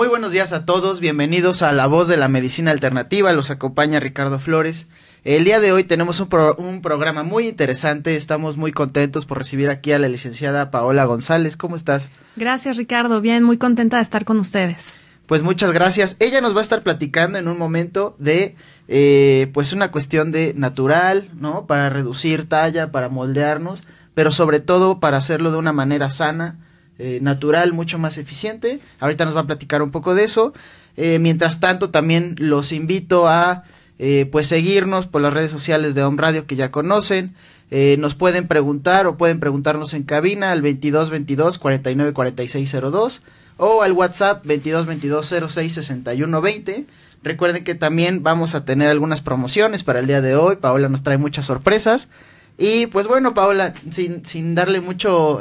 Muy buenos días a todos, bienvenidos a La Voz de la Medicina Alternativa, los acompaña Ricardo Flores. El día de hoy tenemos un, programa muy interesante, estamos muy contentos por recibir aquí a la licenciada Paola González. ¿Cómo estás? Gracias Ricardo, bien, muy contenta de estar con ustedes. Pues muchas gracias. Ella nos va a estar platicando en un momento de eh, pues una cuestión de natural, ¿no? Para reducir talla, para moldearnos, pero sobre todo para hacerlo de una manera sana eh, natural, mucho más eficiente. Ahorita nos va a platicar un poco de eso. Eh, mientras tanto, también los invito a eh, pues seguirnos por las redes sociales de Home Radio que ya conocen. nos pueden preguntar o pueden preguntarnos en cabina al 22 22 49 46 02 o al WhatsApp 22 06 61 Recuerden que también vamos a tener algunas promociones para el día de hoy. Paola nos trae muchas sorpresas. Y pues bueno, Paola, sin, sin darle mucho,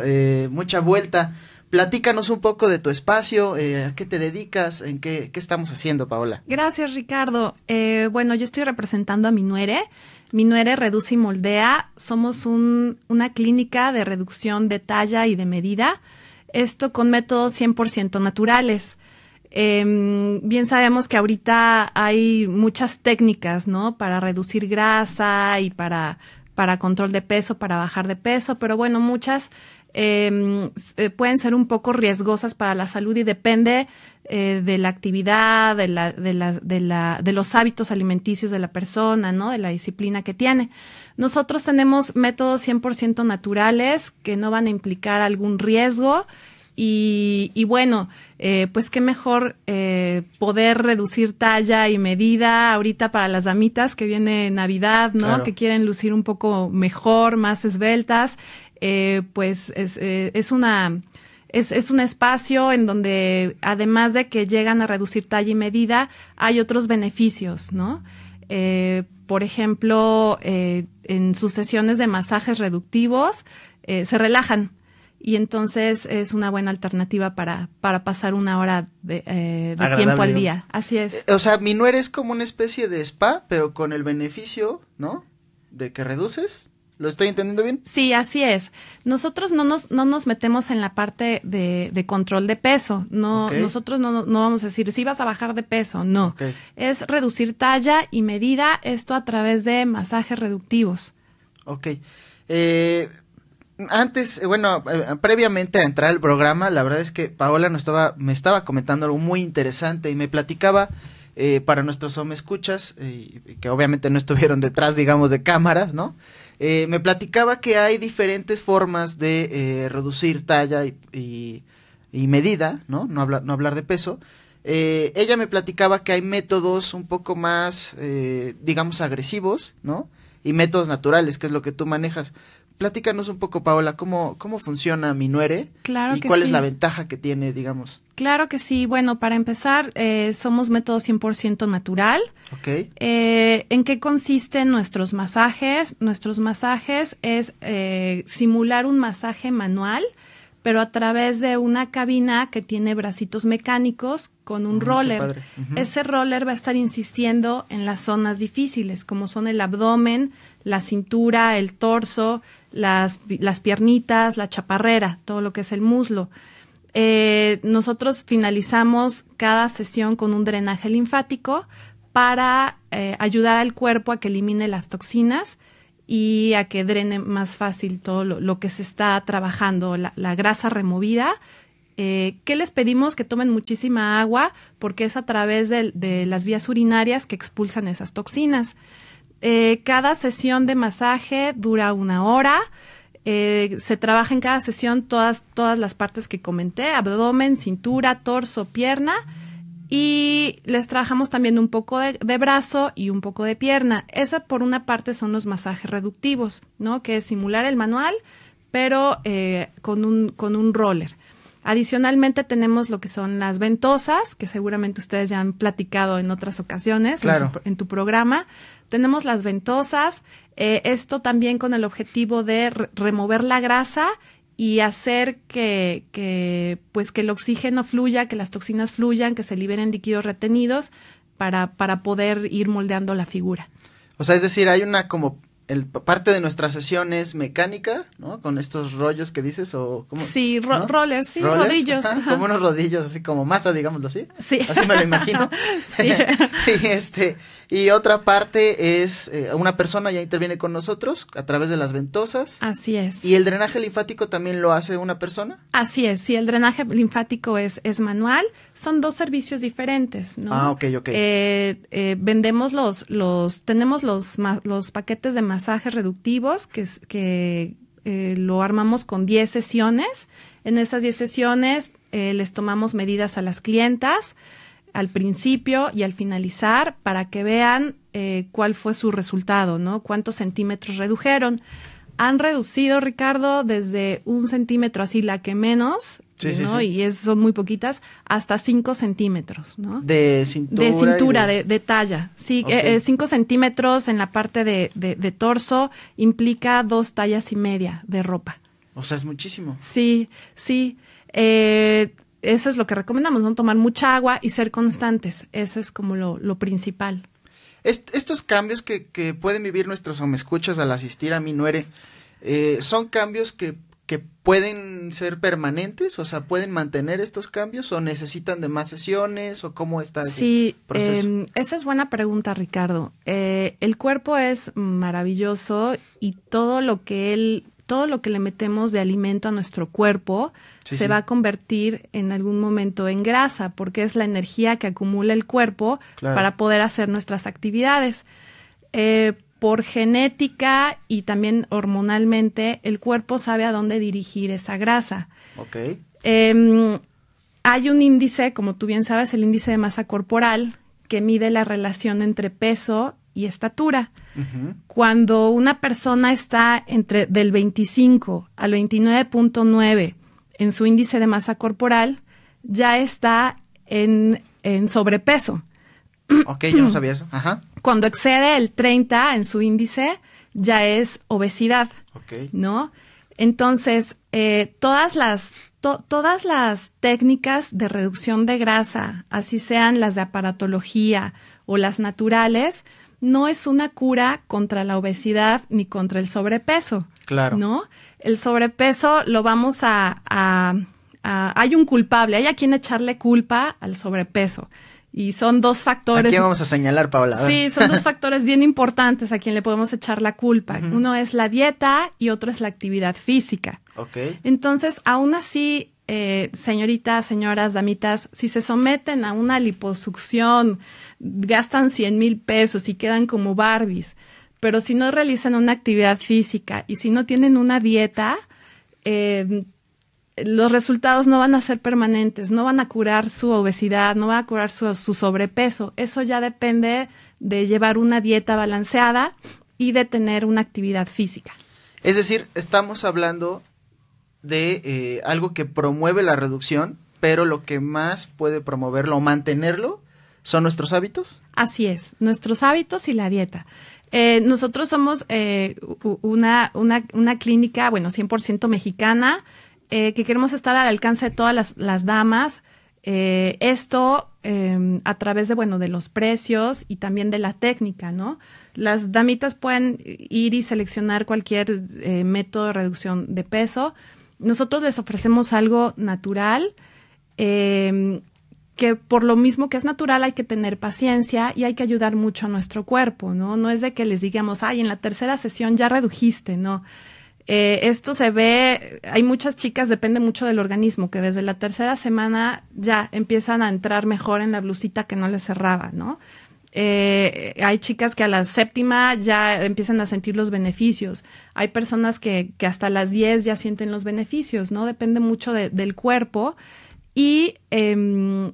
mucha vuelta, Platícanos un poco de tu espacio, eh, a qué te dedicas, en qué, estamos haciendo, Paola. Gracias, Ricardo. Eh, bueno, yo estoy representando a Minuere. Minuere Reduce y Moldea. Somos una clínica de reducción de talla y de medida. Esto con métodos 100% naturales. Em, bien sabemos que ahorita hay muchas técnicas, ¿no? Para reducir grasa y para, para control de peso, para bajar de peso, pero bueno, muchas Em, eh, pueden ser un poco riesgosas para la salud y depende eh, de la actividad, de, la, de, de, los hábitos alimenticios de la persona, ¿no? de la disciplina que tiene. Nosotros tenemos métodos 100% naturales que no van a implicar algún riesgo. Y, bueno, eh, pues qué mejor poder reducir talla y medida ahorita para las damitas que viene Navidad, ¿no? Que quieren lucir un poco mejor, más esbeltas eh, pues es, eh, es una... Es, es, un espacio en donde, además de que llegan a reducir talla y medida, hay otros beneficios, ¿no? Eh, por ejemplo, eh, en sus sesiones de masajes reductivos eh, se relajan y entonces es una buena alternativa para, para pasar una hora de, de tiempo al día. Así es. O sea, Minuer es como una especie de spa, pero con el beneficio, ¿no? De que reduces ¿Lo estoy entendiendo bien? Sí, así es. Nosotros no nos, no nos metemos en la parte de, control de peso. No, Nosotros no, vamos a decir si vas a bajar de peso, no. Es reducir talla y medida, esto a través de masajes reductivos. Ok. Eh, antes, eh, bueno, eh, previamente a entrar al programa, la verdad es que Paola estaba, me estaba comentando algo muy interesante y me platicaba para nuestros home escuchas, que obviamente no estuvieron detrás, digamos, de cámaras, ¿no? Eh, me platicaba que hay diferentes formas de eh, reducir talla y, medida, ¿no? No, no hablar de peso. Eh, ella me platicaba que hay métodos un poco más, eh, digamos, agresivos, ¿no? Y métodos naturales, que es lo que tú manejas. Platícanos un poco, Paola, cómo, cómo funciona Minuere claro y cuál es la ventaja que tiene, digamos. Claro que sí. Bueno, para empezar, eh, somos método 100% natural. Ok. Eh, ¿En qué consisten nuestros masajes? Nuestros masajes es eh, simular un masaje manual, pero a través de una cabina que tiene bracitos mecánicos con un mm, roller. Ese roller va a estar insistiendo en las zonas difíciles, como son el abdomen, la cintura, el torso, las piernitas, la chaparrera, todo lo que es el muslo. Eh, nosotros finalizamos cada sesión con un drenaje linfático para eh, ayudar al cuerpo a que elimine las toxinas y a que drene más fácil todo lo, que se está trabajando, la, grasa removida. Eh, ¿Qué les pedimos? Que tomen muchísima agua porque es a través de las vías urinarias que expulsan esas toxinas. cada sesión de masaje dura una hora. Eh, se trabaja en cada sesión todas, todas las partes que comenté, abdomen, cintura, torso, pierna. Y les trabajamos también un poco de, brazo y un poco de pierna. Esa por una parte son los masajes reductivos, ¿no? Que es simular el manual, pero eh, con, un, con un roller. Adicionalmente tenemos lo que son las ventosas, que seguramente ustedes ya han platicado en otras ocasiones en, en, tu programa. Tenemos las ventosas, eh, esto también con el objetivo de remover la grasa y hacer que, que, pues que el oxígeno fluya, que las toxinas fluyan, que se liberen líquidos retenidos para, para poder ir moldeando la figura. O sea, es decir, hay una como el, parte de nuestra sesión es mecánica, ¿no? Con estos rollos que dices o ¿cómo? Sí, rollers, sí, rodillos. Como unos rodillos, así como masa, digámoslo así. Sí. Así me lo imagino. sí. Este, y, otra parte es eh, una persona ya interviene con nosotros a través de las ventosas. Así es. ¿Y el drenaje linfático también lo hace una persona? Así es, si el drenaje linfático es, es manual. Son dos servicios diferentes, ¿no? Ah, ok, ok. Eh, eh, vendemos los, los, tenemos los, los paquetes de reductivos que, que eh, lo armamos con 10 sesiones. En esas 10 sesiones eh, les tomamos medidas a las clientas al principio y al finalizar para que vean eh, cuál fue su resultado, ¿no? Cuántos centímetros redujeron. Han reducido, Ricardo, desde un centímetro así la que menos y son muy poquitas, hasta 5 centímetros, ¿no? De cintura. De de... talla. Sí, 5 eh, eh, centímetros en la parte de, torso implica dos tallas y media de ropa. O sea, es muchísimo. Sí, sí. Eh, eso es lo que recomendamos, ¿no? Tomar mucha agua y ser constantes. Eso es como lo, principal. estos cambios que, pueden vivir nuestros escuchas al asistir a mi nuere, son cambios que que pueden ser permanentes, o sea, pueden mantener estos cambios o necesitan de más sesiones o cómo está el sí, proceso? Em, esa es buena pregunta, Ricardo. Eh, el cuerpo es maravilloso y todo lo que él todo lo que le metemos de alimento a nuestro cuerpo se va a convertir en algún momento en grasa, porque es la energía que acumula el cuerpo para poder hacer nuestras actividades. Eh, por genética y también hormonalmente, el cuerpo sabe a dónde dirigir esa grasa. Ok. Em, hay un índice, como tú bien sabes, el índice de masa corporal, que mide la relación entre peso y estatura. Cuando una persona está entre del 25 al 29.9 en su índice de masa corporal, ya está en, en sobrepeso. ok, yo no sabía eso. Ajá. Cuando excede el 30 en su índice, ya es obesidad. Ok. ¿No? Entonces, eh, todas las todas las técnicas de reducción de grasa, así sean las de aparatología o las naturales, no es una cura contra la obesidad ni contra el sobrepeso. Claro. ¿No? El sobrepeso lo vamos a hay un culpable, hay a quien echarle culpa al sobrepeso. Y son dos factores. Aquí vamos a señalar, Paula. Sí, son dos factores bien importantes a quien le podemos echar la culpa. Uno es la dieta y otro es la actividad física. Ok. Entonces, aún así, eh, señoritas, señoras, damitas, si se someten a una liposucción, gastan 100 mil pesos y quedan como Barbies, pero si no realizan una actividad física y si no tienen una dieta, eh, los resultados no van a ser permanentes, no van a curar su obesidad, no van a curar su, sobrepeso. Eso ya depende de llevar una dieta balanceada y de tener una actividad física. Es decir, estamos hablando de eh, algo que promueve la reducción, pero lo que más puede promoverlo o mantenerlo son nuestros hábitos. Así es, nuestros hábitos y la dieta. Eh, nosotros somos eh, una, una, una, clínica, bueno, 100% mexicana, eh, que queremos estar al alcance de todas las, damas. Eh, esto em, a través de, bueno, de los precios y también de la técnica, ¿no? Las damitas pueden ir y seleccionar cualquier eh, método de reducción de peso. Nosotros les ofrecemos algo natural, em, que por lo mismo que es natural hay que tener paciencia y hay que ayudar mucho a nuestro cuerpo, ¿no? No es de que les digamos, ay, en la tercera sesión ya redujiste, no. Eh, esto se ve, hay muchas chicas, depende mucho del organismo, que desde la tercera semana ya empiezan a entrar mejor en la blusita que no les cerraba, ¿no? Eh, hay chicas que a la séptima ya empiezan a sentir los beneficios. Hay personas que, hasta las 10 ya sienten los beneficios, ¿no? Depende mucho del cuerpo. Y em,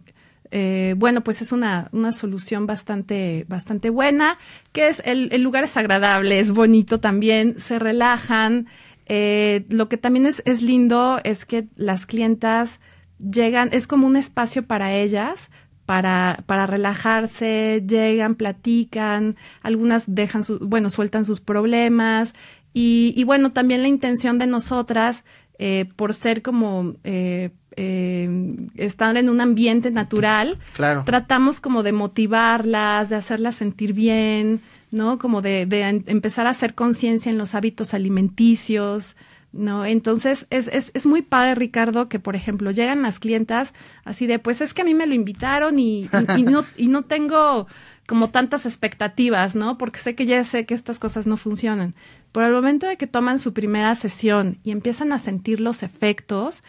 eh, bueno, pues es una, solución bastante, bastante buena, que es el, lugar es agradable, es bonito también, se relajan. Eh, lo que también es, lindo es que las clientas llegan, es como un espacio para ellas, para, para relajarse, llegan, platican, algunas dejan su, bueno, sueltan sus problemas. Y, y bueno, también la intención de nosotras eh, por ser como eh, eh, estar en un ambiente natural, tratamos como de motivarlas, de hacerlas sentir bien, ¿no? Como de, empezar a hacer conciencia en los hábitos alimenticios, ¿no? Entonces, es, es, es, muy padre, Ricardo, que, por ejemplo, llegan las clientas así de, pues es que a mí me lo invitaron y no, y no tengo como tantas expectativas, ¿no? Porque sé que ya sé que estas cosas no funcionan. Pero el momento de que toman su primera sesión y empiezan a sentir los efectos,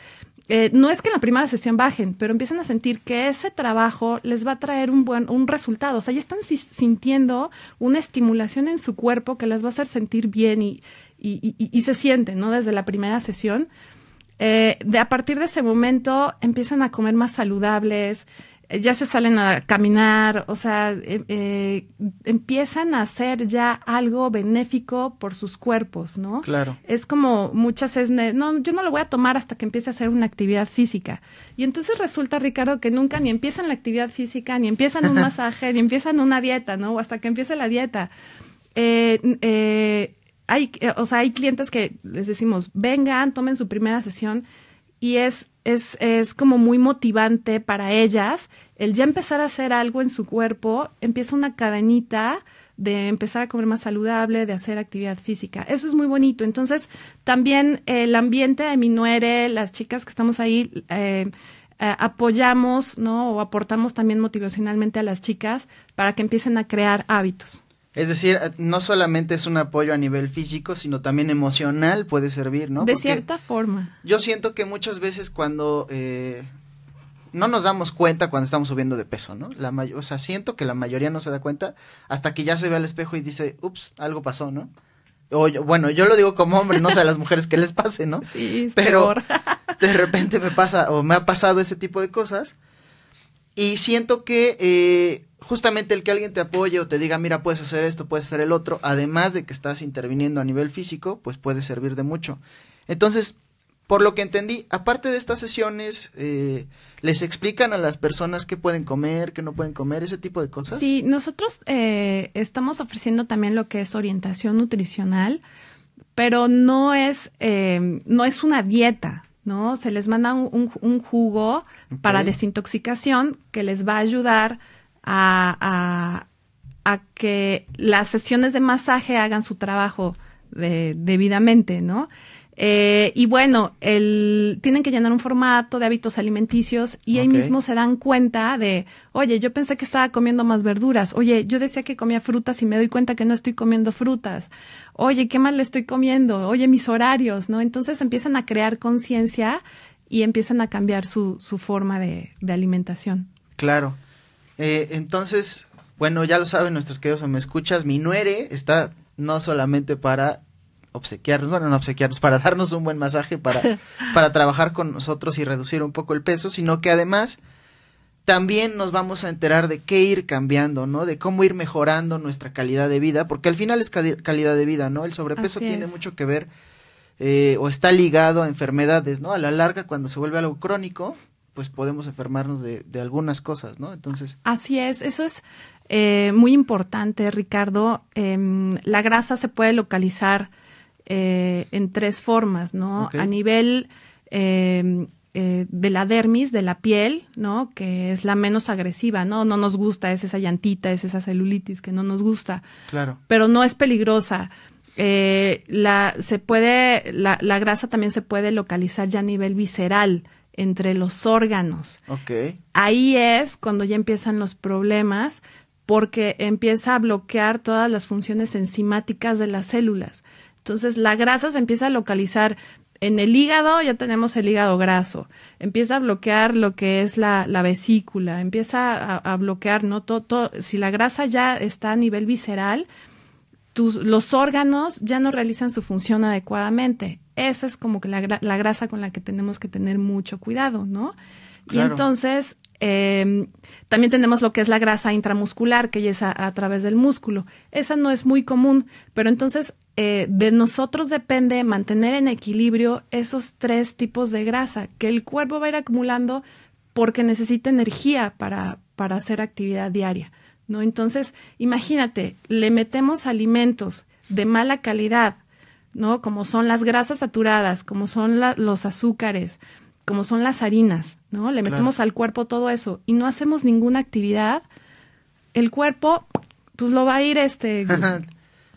eh, no es que en la primera sesión bajen, pero empiezan a sentir que ese trabajo les va a traer un buen un resultado. O sea, ya están sintiendo una estimulación en su cuerpo que les va a hacer sentir bien y, y, se sienten, ¿no? Desde la primera sesión. Eh, de, a partir de ese momento empiezan a comer más saludables, ya se salen a caminar, o sea, eh, eh, empiezan a hacer ya algo benéfico por sus cuerpos, ¿no? Claro. Es como muchas es, no, yo no lo voy a tomar hasta que empiece a hacer una actividad física. Y entonces resulta, Ricardo, que nunca ni empiezan la actividad física, ni empiezan un masaje, ni empiezan una dieta, ¿no? O hasta que empiece la dieta. Eh, hay, o sea, hay clientes que les decimos, vengan, tomen su primera sesión y es, es, es como muy motivante para ellas el ya empezar a hacer algo en su cuerpo, empieza una cadenita de empezar a comer más saludable, de hacer actividad física. Eso es muy bonito. Entonces, también el ambiente de Minuere, las chicas que estamos ahí, eh, eh, apoyamos, ¿no? O aportamos también motivacionalmente a las chicas para que empiecen a crear hábitos. Es decir, eh, no solamente es un apoyo a nivel físico, sino también emocional puede servir, ¿no? De cierta forma. Yo siento que muchas veces cuando eh, no nos damos cuenta cuando estamos subiendo de peso, ¿no? La o sea, siento que la mayoría no se da cuenta hasta que ya se ve al espejo y dice, ups, algo pasó, ¿no? O bueno, yo lo digo como hombre, no sé a las mujeres qué les pase, ¿no? Sí, Pero de repente me pasa o me ha pasado ese tipo de cosas y siento que eh, justamente el que alguien te apoye o te diga, mira, puedes hacer esto, puedes hacer el otro, además de que estás interviniendo a nivel físico, pues puede servir de mucho. Entonces, por lo que entendí, aparte de estas sesiones, eh, ¿les explican a las personas qué pueden comer, qué no pueden comer, ese tipo de cosas? Sí, nosotros eh, estamos ofreciendo también lo que es orientación nutricional, pero no es, no es una dieta. ¿no? Se les manda un, jugo para desintoxicación que les va a ayudar a, a, a, que las sesiones de masaje hagan su trabajo debidamente, ¿no? Eh, y bueno, el, tienen que llenar un formato de hábitos alimenticios y ahí mismo se dan cuenta de, oye, yo pensé que estaba comiendo más verduras, oye, yo decía que comía frutas y me doy cuenta que no estoy comiendo frutas, oye, qué mal le estoy comiendo, oye, mis horarios, ¿no? Entonces empiezan a crear conciencia y empiezan a cambiar su, su forma de, alimentación. Claro. Eh, entonces, bueno, ya lo saben nuestros queridos o me escuchas, mi nuere está no solamente para obsequiarnos, bueno, no obsequiarnos, para darnos un buen masaje, para, para trabajar con nosotros y reducir un poco el peso, sino que además también nos vamos a enterar de qué ir cambiando, ¿no? De cómo ir mejorando nuestra calidad de vida, porque al final es calidad de vida, ¿no? El sobrepeso tiene mucho que ver eh, o está ligado a enfermedades, ¿no? A la larga, cuando se vuelve algo crónico, pues podemos enfermarnos de, de algunas cosas, ¿no? Entonces. Así es, eso es eh, muy importante, Ricardo. Em, la grasa se puede localizar eh, en tres formas, ¿no? A nivel em, eh, de la dermis, de la piel, ¿no? Que es la menos agresiva, ¿no? No nos gusta, es esa llantita, es esa celulitis que no nos gusta. Claro. Pero no es peligrosa. Eh, la, se puede, la, la, grasa también se puede localizar ya a nivel visceral entre los órganos. Ahí es cuando ya empiezan los problemas porque empieza a bloquear todas las funciones enzimáticas de las células. Entonces la grasa se empieza a localizar en el hígado, ya tenemos el hígado graso, empieza a bloquear lo que es la, vesícula, empieza a, bloquear, ¿no? Todo, si la grasa ya está a nivel visceral, los órganos ya no realizan su función adecuadamente. Esa es como que la, grasa con la que tenemos que tener mucho cuidado, ¿no? Y entonces em, también tenemos lo que es la grasa intramuscular, que ya es a, través del músculo. Esa no es muy común, pero entonces eh, de nosotros depende mantener en equilibrio esos tres tipos de grasa que el cuerpo va a ir acumulando porque necesita energía para, hacer actividad diaria. ¿no? Entonces, imagínate, le metemos alimentos de mala calidad, ¿no? Como son las grasas saturadas, como son los azúcares, como son las harinas, ¿no? Le metemos al cuerpo todo eso y no hacemos ninguna actividad, el cuerpo pues lo va a ir este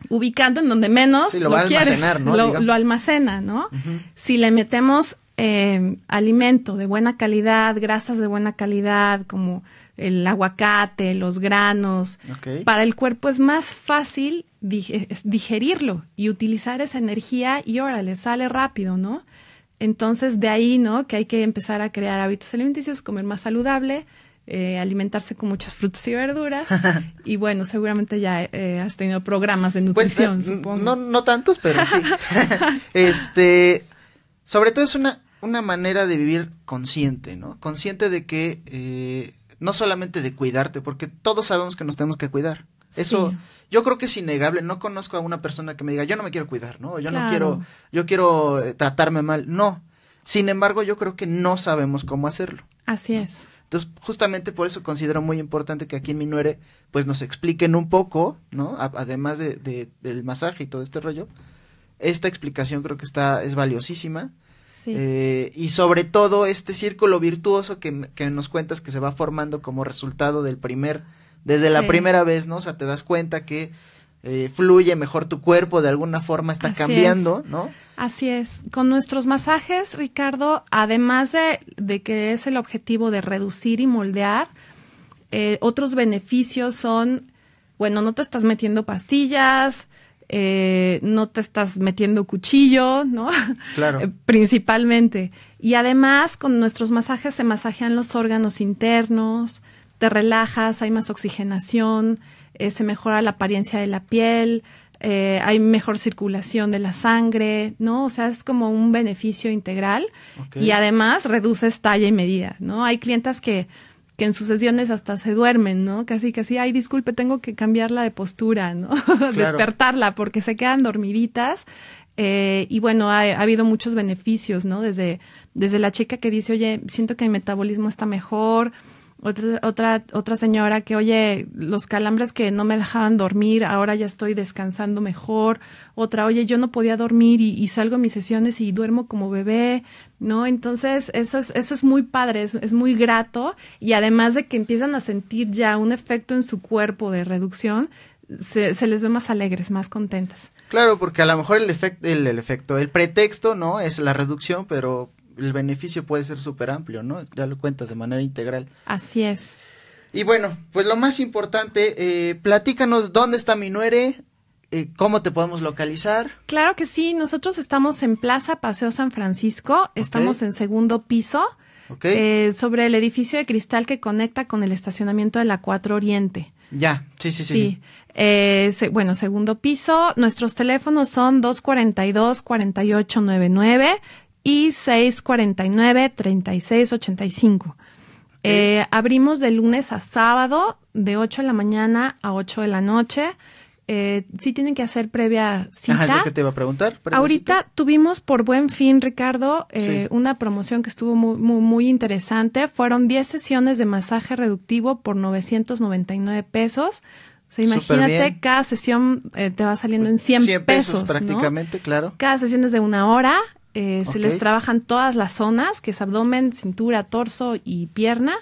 ubicando en donde menos lo, quieres, Lo, almacena, ¿no? Si le metemos eh, alimento de buena calidad, grasas de buena calidad, como el aguacate, los granos, para el cuerpo es más fácil digerirlo y utilizar esa energía y órale, sale rápido, ¿no? Entonces, de ahí, ¿no? Que hay que empezar a crear hábitos alimenticios, comer más saludable, eh, alimentarse con muchas frutas y verduras. y bueno, seguramente ya eh, has tenido programas de pues, nutrición, eh, No, no tantos, pero sí. este, sobre todo es una, una manera de vivir consciente, ¿no? Consciente de que eh, no solamente de cuidarte, porque todos sabemos que nos tenemos que cuidar. Eso yo creo que es innegable. No conozco a una persona que me diga, yo no me quiero cuidar, ¿no? Yo no quiero, yo quiero tratarme mal. No. Sin embargo, yo creo que no sabemos cómo hacerlo. Así es. Entonces, justamente por eso considero muy importante que aquí en Minuere, pues nos expliquen un poco, ¿no? además de, del masaje y todo este rollo, esta explicación creo que está, es valiosísima. Sí. Eh, y sobre todo este círculo virtuoso que, nos cuentas que se va formando como resultado del primer, desde la primera vez, ¿no? O sea, te das cuenta que eh, fluye mejor tu cuerpo, de alguna forma está cambiando, ¿no? Así es. Con nuestros masajes, Ricardo, además de, de que es el objetivo de reducir y moldear, eh, otros beneficios son, bueno, no te estás metiendo pastillas, eh, no te estás metiendo cuchillo, ¿no? Claro. principalmente. Y además, con nuestros masajes se masajean los órganos internos, te relajas, hay más oxigenación, eh, se mejora la apariencia de la piel, eh, hay mejor circulación de la sangre, ¿no? O sea, es como un beneficio integral y además reduce talla y medida, ¿no? Hay clientas que, que en sus sesiones hasta se duermen, ¿no? Casi, así, ay, disculpe, tengo que cambiarla de postura, ¿no? Despertarla porque se quedan dormiditas. Eh, y bueno, ha, ha, habido muchos beneficios, ¿no? Desde, desde la chica que dice, oye, siento que mi metabolismo está mejor, otra, otra, señora que, oye, los calambres que no me dejaban dormir, ahora ya estoy descansando mejor. Otra, oye, yo no podía dormir y, salgo a mis sesiones y duermo como bebé, ¿no? Entonces, eso es, eso es muy padre, es, muy grato y además de que empiezan a sentir ya un efecto en su cuerpo de reducción, se, les ve más alegres, más contentas. Claro, porque a lo mejor el, efecto, el pretexto, ¿no? Es la reducción, pero el beneficio puede ser súper amplio, ¿no? Ya lo cuentas de manera integral. Así es. Y bueno, pues lo más importante, eh, platícanos dónde está Minuere, eh, ¿Cómo te podemos localizar? Claro que sí, nosotros estamos en Plaza Paseo San Francisco, estamos en segundo piso, eh, sobre el edificio de cristal que conecta con el estacionamiento de la Cuatro Oriente. Ya, sí, sí, sí. sí. bueno, segundo piso, nuestros teléfonos son 242-4899 y 649-3685. Eh, abrimos de lunes a sábado, de 8 de la mañana a 8 de la noche. Eh, sí tienen que hacer previa cita. Ajá, es que te iba a preguntar. Ahorita tuvimos por buen fin, Ricardo, eh, una promoción que estuvo muy, interesante. Fueron 10 sesiones de masaje reductivo por 999 pesos. O sea, imagínate, cada sesión eh, te va saliendo en 100, pues, 100 pesos, prácticamente, claro. Cada sesión es de una hora eh, se les trabajan todas las zonas, que es abdomen, cintura, torso y pierna.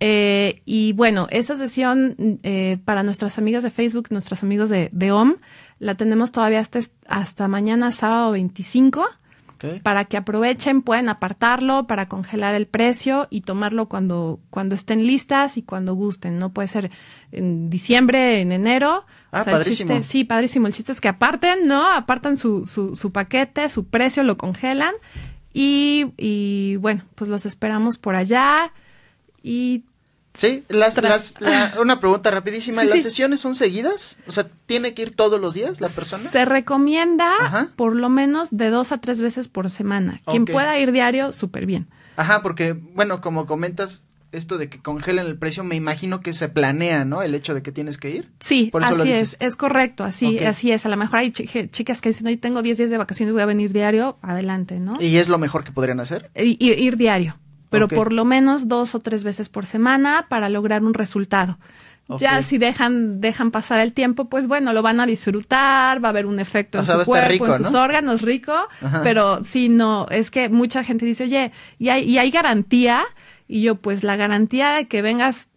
Eh, y bueno, esa sesión eh, para nuestras amigas de Facebook, nuestros amigos de, OM, la tenemos todavía hasta, hasta mañana, sábado 25, para que aprovechen, pueden apartarlo para congelar el precio y tomarlo cuando, cuando estén listas y cuando gusten. No puede ser en diciembre, en enero, Ah, padrísimo. sí, padrísimo. El chiste es que aparten, ¿no? Apartan su, su, paquete, su precio, lo congelan. Y, bueno, pues los esperamos por allá. Y. Sí, las, las, una pregunta rapidísima. ¿Las sesiones son seguidas? O sea, ¿tiene que ir todos los días la persona? Se recomienda por lo menos de dos a tres veces por semana. Quien pueda ir diario, súper bien. Ajá, porque, bueno, como comentas, esto de que congelen el precio, me imagino que se planea, ¿no? El hecho de que tienes que ir. Sí, así es, es correcto, así, así es. A lo mejor hay chicas que dicen, hoy tengo 10 días de vacaciones, y voy a venir diario, adelante, ¿no? ¿Y es lo mejor que podrían hacer? ir, diario, pero por lo menos dos o tres veces por semana para lograr un resultado. Ya si dejan, dejan pasar el tiempo, pues bueno, lo van a disfrutar, va a haber un efecto en su cuerpo, en sus órganos, rico, pero si no, es que mucha gente dice, oye, ¿y hay, y hay garantía? Y yo, pues la garantía de que vengas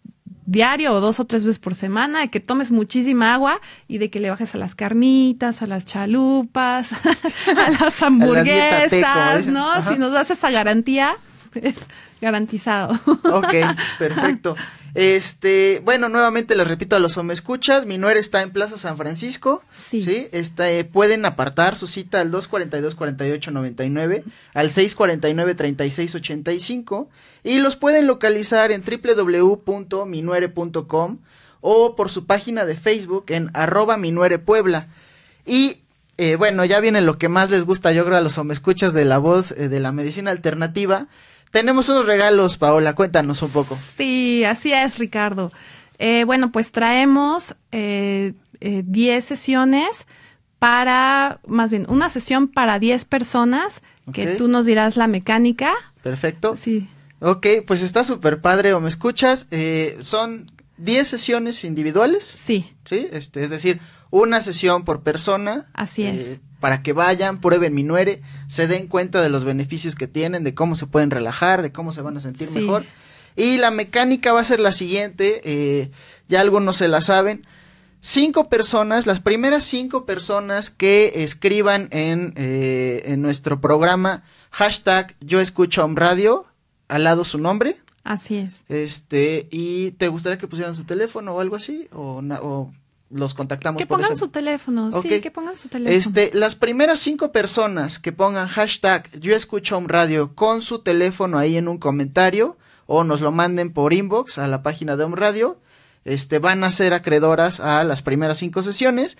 diario o dos o tres veces por semana, de que tomes muchísima agua y de que le bajes a las carnitas, a las chalupas, a las hamburguesas, ¿no? Si nos das esa garantía, es garantizado. Ok, perfecto. Este, bueno, nuevamente les repito a los escuchas, Minuere está en Plaza San Francisco. Sí. ¿sí? Este, pueden apartar su cita al 242-4899, al 649-3685 y los pueden localizar en www.minuere.com o por su página de Facebook en arroba minuere Puebla. Y eh, bueno, ya viene lo que más les gusta, yo creo, a los escuchas de la voz eh, de la medicina alternativa tenemos unos regalos, Paola, cuéntanos un poco. Sí, así es, Ricardo. Eh, bueno, pues traemos 10 eh, eh, sesiones para, más bien, una sesión para 10 personas, que tú nos dirás la mecánica. Perfecto. Sí. Ok, pues está súper padre, o me escuchas. son 10 sesiones individuales. Sí. Sí, este, es decir, una sesión por persona. Así es para que vayan, prueben Minuere, se den cuenta de los beneficios que tienen, de cómo se pueden relajar, de cómo se van a sentir mejor. Y la mecánica va a ser la siguiente, eh, ya algunos se la saben. Cinco personas, las primeras cinco personas que escriban en, eh, en nuestro programa hashtag yo escucho un radio, al lado su nombre. Así es. Este, y te gustaría que pusieran su teléfono o algo así, o, o los contactamos. Que pongan su teléfono, sí, que pongan su teléfono. Este, las primeras cinco personas que pongan hashtag yo escucho un radio con su teléfono ahí en un comentario o nos lo manden por inbox a la página de un Radio, este, van a ser acreedoras a las primeras cinco sesiones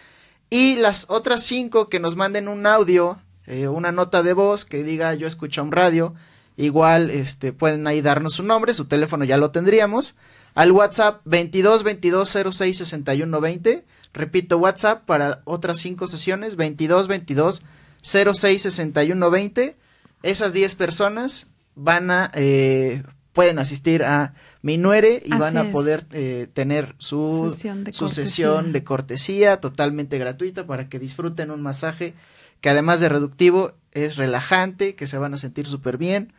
y las otras cinco que nos manden un audio, eh, una nota de voz que diga yo escucho un radio, igual, este, pueden ahí darnos su nombre, su teléfono ya lo tendríamos al WhatsApp 22 22 06 61 20. Repito, WhatsApp para otras cinco sesiones 22 22 06 61 20. Esas 10 personas van a eh, pueden asistir a mi Minuere y van a poder eh, tener su sesión, de, su cortesía. sesión de cortesía totalmente gratuita para que disfruten un masaje que además de reductivo es relajante, que se van a sentir súper bien.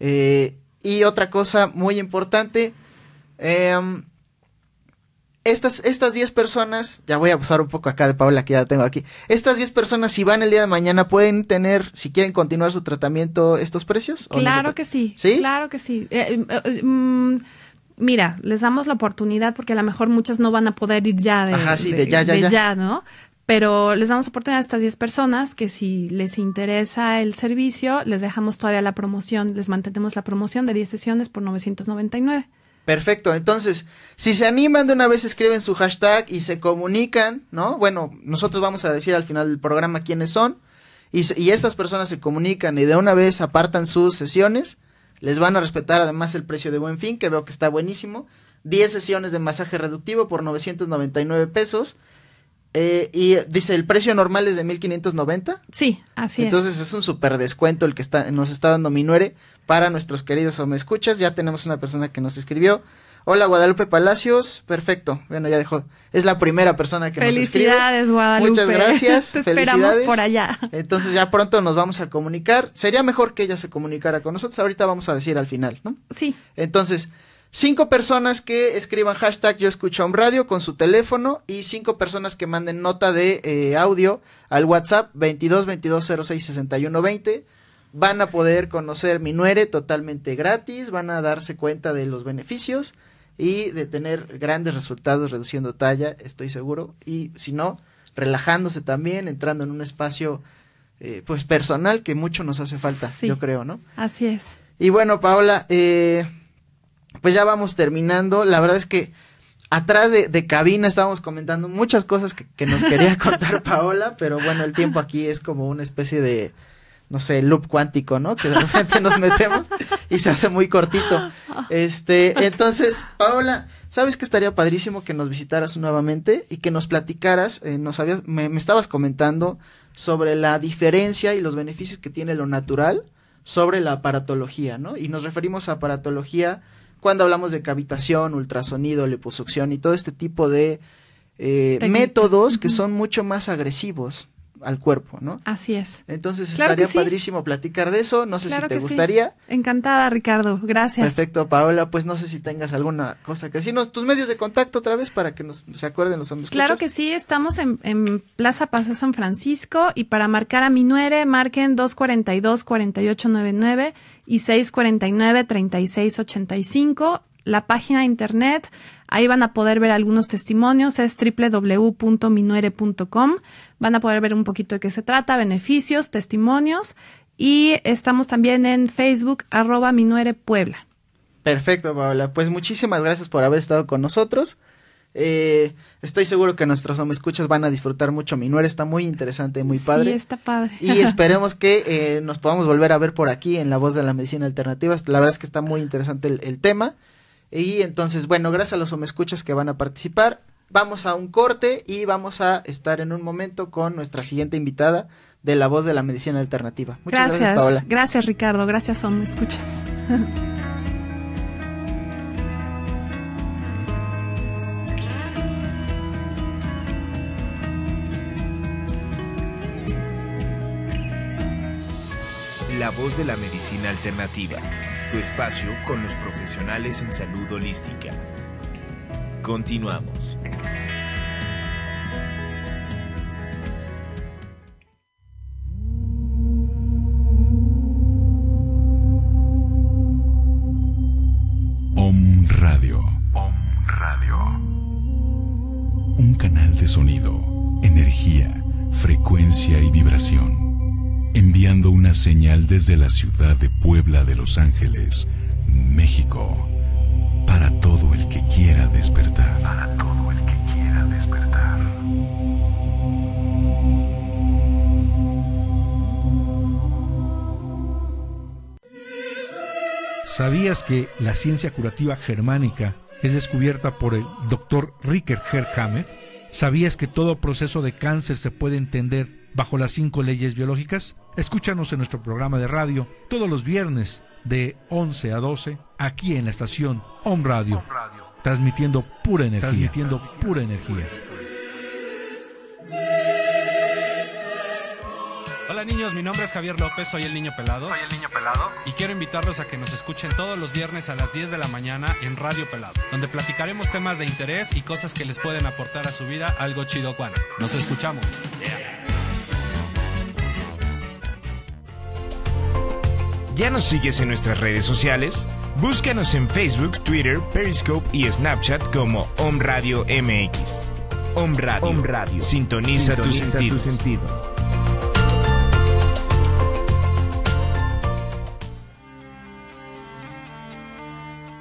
Eh, y otra cosa muy importante, Em, estas, estas 10 personas, ya voy a abusar un poco acá de Paula, que ya tengo aquí. Estas 10 personas, si van el día de mañana, pueden tener, si quieren continuar su tratamiento, estos precios. claro que sí, sí. Claro que sí. Eh, em, eh, eh, mm, mira, les damos la oportunidad porque a lo mejor muchas no van a poder ir ya de, ya, ¿no? Pero les damos oportunidad a estas 10 personas que si les interesa el servicio, les dejamos todavía la promoción, les mantenemos la promoción de 10 sesiones por 999. Perfecto, entonces, si se animan de una vez, escriben su hashtag y se comunican, ¿no? Bueno, nosotros vamos a decir al final del programa quiénes son y, y estas personas se comunican y de una vez apartan sus sesiones, les van a respetar además el precio de buen fin, que veo que está buenísimo, 10 sesiones de masaje reductivo por 999 pesos eh, y eh, dice, ¿el precio normal es de 1590? Sí, así Entonces, es. Entonces es un súper descuento el que está, nos está dando Minuere para nuestros queridos o me escuchas. Ya tenemos una persona que nos escribió. Hola Guadalupe Palacios, perfecto. Bueno, ya dejó. Es la primera persona que nos escribió. Felicidades Guadalupe. Muchas gracias. Te esperamos por allá. Entonces ya pronto nos vamos a comunicar. Sería mejor que ella se comunicara con nosotros. Ahorita vamos a decir al final, ¿no? Sí. Entonces, Cinco personas que escriban hashtag yo escucho un radio con su teléfono y cinco personas que manden nota de eh, audio al WhatsApp 2222066120, Van a poder conocer mi nuere totalmente gratis, van a darse cuenta de los beneficios y de tener grandes resultados reduciendo talla, estoy seguro. Y si no, relajándose también, entrando en un espacio eh, pues personal que mucho nos hace falta, yo creo, ¿no? Así es. Y bueno, Paola, eh, pues ya vamos terminando. La verdad es que atrás de, cabina estábamos comentando muchas cosas que, nos quería contar Paola, pero bueno, el tiempo aquí es como una especie de, no sé, loop cuántico, ¿no? Que de repente nos metemos y se hace muy cortito. Este, entonces, Paola, ¿sabes que estaría padrísimo que nos visitaras nuevamente y que nos platicaras? Eh, nos habías, me, me, estabas comentando sobre la diferencia y los beneficios que tiene lo natural sobre la aparatología, ¿no? Y nos referimos a aparatología cuando hablamos de cavitación, ultrasonido, liposucción y todo este tipo de eh, métodos que son mucho más agresivos al cuerpo, ¿no? Así es. Entonces estaría padrísimo platicar de eso. No sé si te gustaría. Encantada, Ricardo. Gracias. Perfecto, Paola. Pues no sé si tengas alguna cosa que decirnos. Tus medios de contacto otra vez para que nos se acuerden los amigos. Claro que sí. Estamos en, en, Plaza Paso San Francisco y para marcar a mi nuere marquen 242-4899 y 649-3685. La página de internet, ahí van a poder ver algunos testimonios, es www.minuere.com. Van a poder ver un poquito de qué se trata, beneficios, testimonios. Y estamos también en Facebook, arroba Minuere Puebla. Perfecto, Paola. Pues muchísimas gracias por haber estado con nosotros. Eh, estoy seguro que nuestros escuchas van a disfrutar mucho. mi nuera, está muy interesante, muy padre. Sí, está padre. Y esperemos que eh, nos podamos volver a ver por aquí en La Voz de la Medicina Alternativa. La verdad es que está muy interesante el, tema. Y entonces, bueno, gracias a los escuchas que van a participar. Vamos a un corte y vamos a estar en un momento con nuestra siguiente invitada de La Voz de la Medicina Alternativa. Muchas gracias, gracias Paola. Gracias, Ricardo. Gracias, Escuchas. La voz de la medicina alternativa, tu espacio con los profesionales en salud holística. Continuamos. de la ciudad de Puebla de Los Ángeles, México, para todo el que quiera despertar. Para todo el que quiera despertar. ¿Sabías que la ciencia curativa germánica es descubierta por el doctor Ricker Herhammer? ¿Sabías que todo proceso de cáncer se puede entender bajo las cinco leyes biológicas? Escúchanos en nuestro programa de radio todos los viernes de 11 a 12 aquí en la estación Om Radio, transmitiendo pura energía, pura energía. Hola niños, mi nombre es Javier López, soy el niño pelado. Soy el niño pelado. Y quiero invitarlos a que nos escuchen todos los viernes a las 10 de la mañana en Radio Pelado, donde platicaremos temas de interés y cosas que les pueden aportar a su vida algo chido, Juan. Nos escuchamos. ¿Ya nos sigues en nuestras redes sociales? Búscanos en Facebook, Twitter, Periscope y Snapchat como Om Radio MX. Om Radio. Sintoniza, tu, sentido.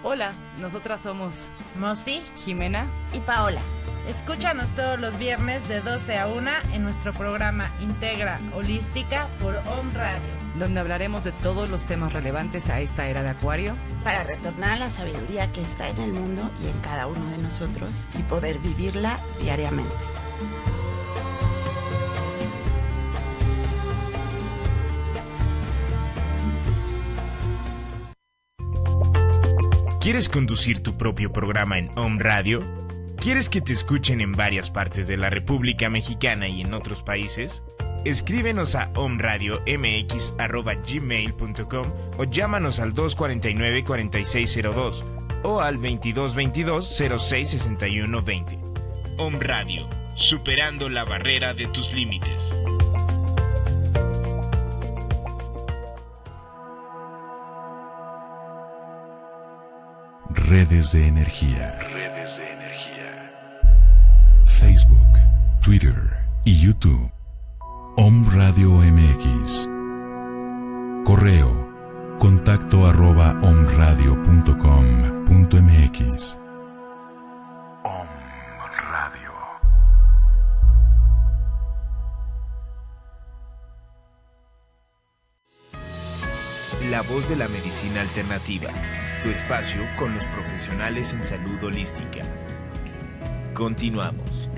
Hola, nosotras somos Mosi, Jimena y Paola. Escúchanos todos los viernes de 12 a 1 en nuestro programa Integra Holística por OMRADIO. Radio donde hablaremos de todos los temas relevantes a esta era de Acuario. Para retornar a la sabiduría que está en el mundo y en cada uno de nosotros y poder vivirla diariamente. ¿Quieres conducir tu propio programa en Home Radio? ¿Quieres que te escuchen en varias partes de la República Mexicana y en otros países? Escríbenos a omradiomx.gmail.com o llámanos al 249-4602 o al 2222-066120. Radio, superando la barrera de tus límites. Redes de energía. Redes de energía. Facebook, Twitter y YouTube. Om Radio MX. Correo contacto arroba omradio.com.mx. Om Radio. La voz de la medicina alternativa. Tu espacio con los profesionales en salud holística. Continuamos.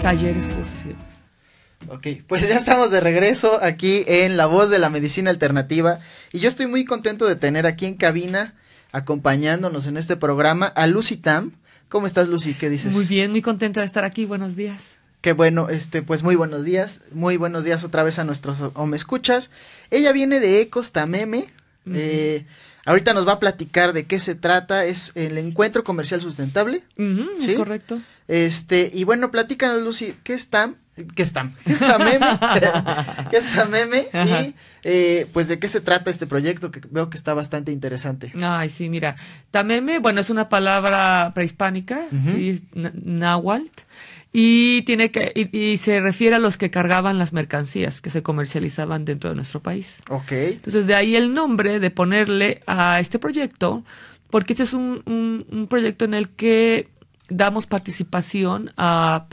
talleres, cursos y Ok, pues ya estamos de regreso aquí en La Voz de la Medicina Alternativa y yo estoy muy contento de tener aquí en cabina acompañándonos en este programa a Lucy Tam. ¿Cómo estás Lucy? ¿Qué dices? Muy bien, muy contenta de estar aquí. Buenos días. Qué bueno, este, pues muy buenos días, muy buenos días otra vez a nuestros o, me escuchas. Ella viene de Ecos Tameme, Ahorita nos va a platicar de qué se trata, es el encuentro comercial sustentable. ¿sí? Es correcto. Este, y bueno, platícanos, Lucy, ¿qué es TAM? ¿Qué es TAM? ¿Qué es Meme? ¿Qué es Y eh, pues de qué se trata este proyecto, que veo que está bastante interesante. Ay, sí, mira, TAMEME, bueno, es una palabra prehispánica, sí, náhuatl y tiene que y, se refiere a los que cargaban las mercancías que se comercializaban dentro de nuestro país. Ok. Entonces de ahí el nombre de ponerle a este proyecto, porque este es un, un, proyecto en el que damos participación a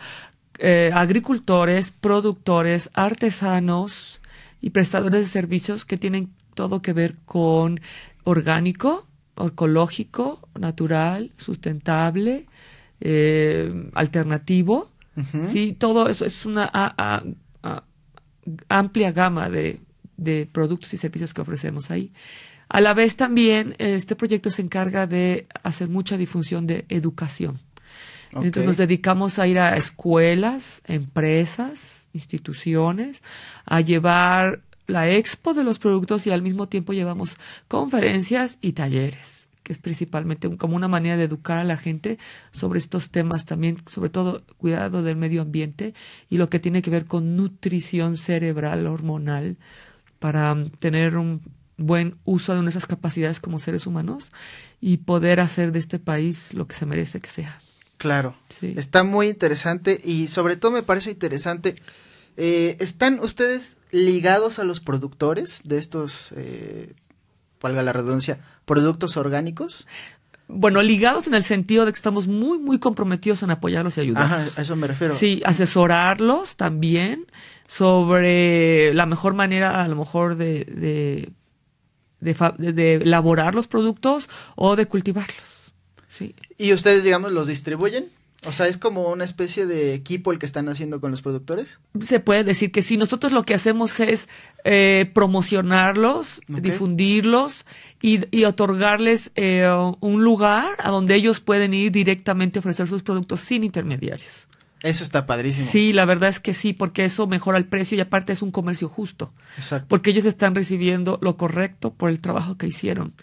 eh, agricultores, productores, artesanos y prestadores de servicios que tienen todo que ver con orgánico, ecológico, natural, sustentable eh, alternativo. Sí, todo eso es una amplia gama de, productos y servicios que ofrecemos ahí. A la vez también este proyecto se encarga de hacer mucha difusión de educación. Entonces nos dedicamos a ir a escuelas, empresas, instituciones, a llevar la expo de los productos y al mismo tiempo llevamos conferencias y talleres que es principalmente como una manera de educar a la gente sobre estos temas también, sobre todo cuidado del medio ambiente y lo que tiene que ver con nutrición cerebral hormonal para um, tener un buen uso de nuestras capacidades como seres humanos y poder hacer de este país lo que se merece que sea. Claro. Está muy interesante y sobre todo me parece interesante. Eh, ¿Están ustedes ligados a los productores de estos eh, valga la redundancia, productos orgánicos? Bueno, ligados en el sentido de que estamos muy, muy comprometidos en apoyarlos y ayudarlos. Ajá, a eso me refiero. Sí, asesorarlos también sobre la mejor manera, a lo mejor, de, de, de elaborar los productos o de cultivarlos. Sí. ¿Y ustedes, digamos, los distribuyen? O sea, es como una especie de equipo el que están haciendo con los productores. Se puede decir que sí. Nosotros lo que hacemos es eh, promocionarlos, difundirlos y, otorgarles eh, un lugar a donde ellos pueden ir directamente a ofrecer sus productos sin intermediarios. Eso está padrísimo. Sí, la verdad es que sí, porque eso mejora el precio y aparte es un comercio justo. Exacto. Porque ellos están recibiendo lo correcto por el trabajo que hicieron.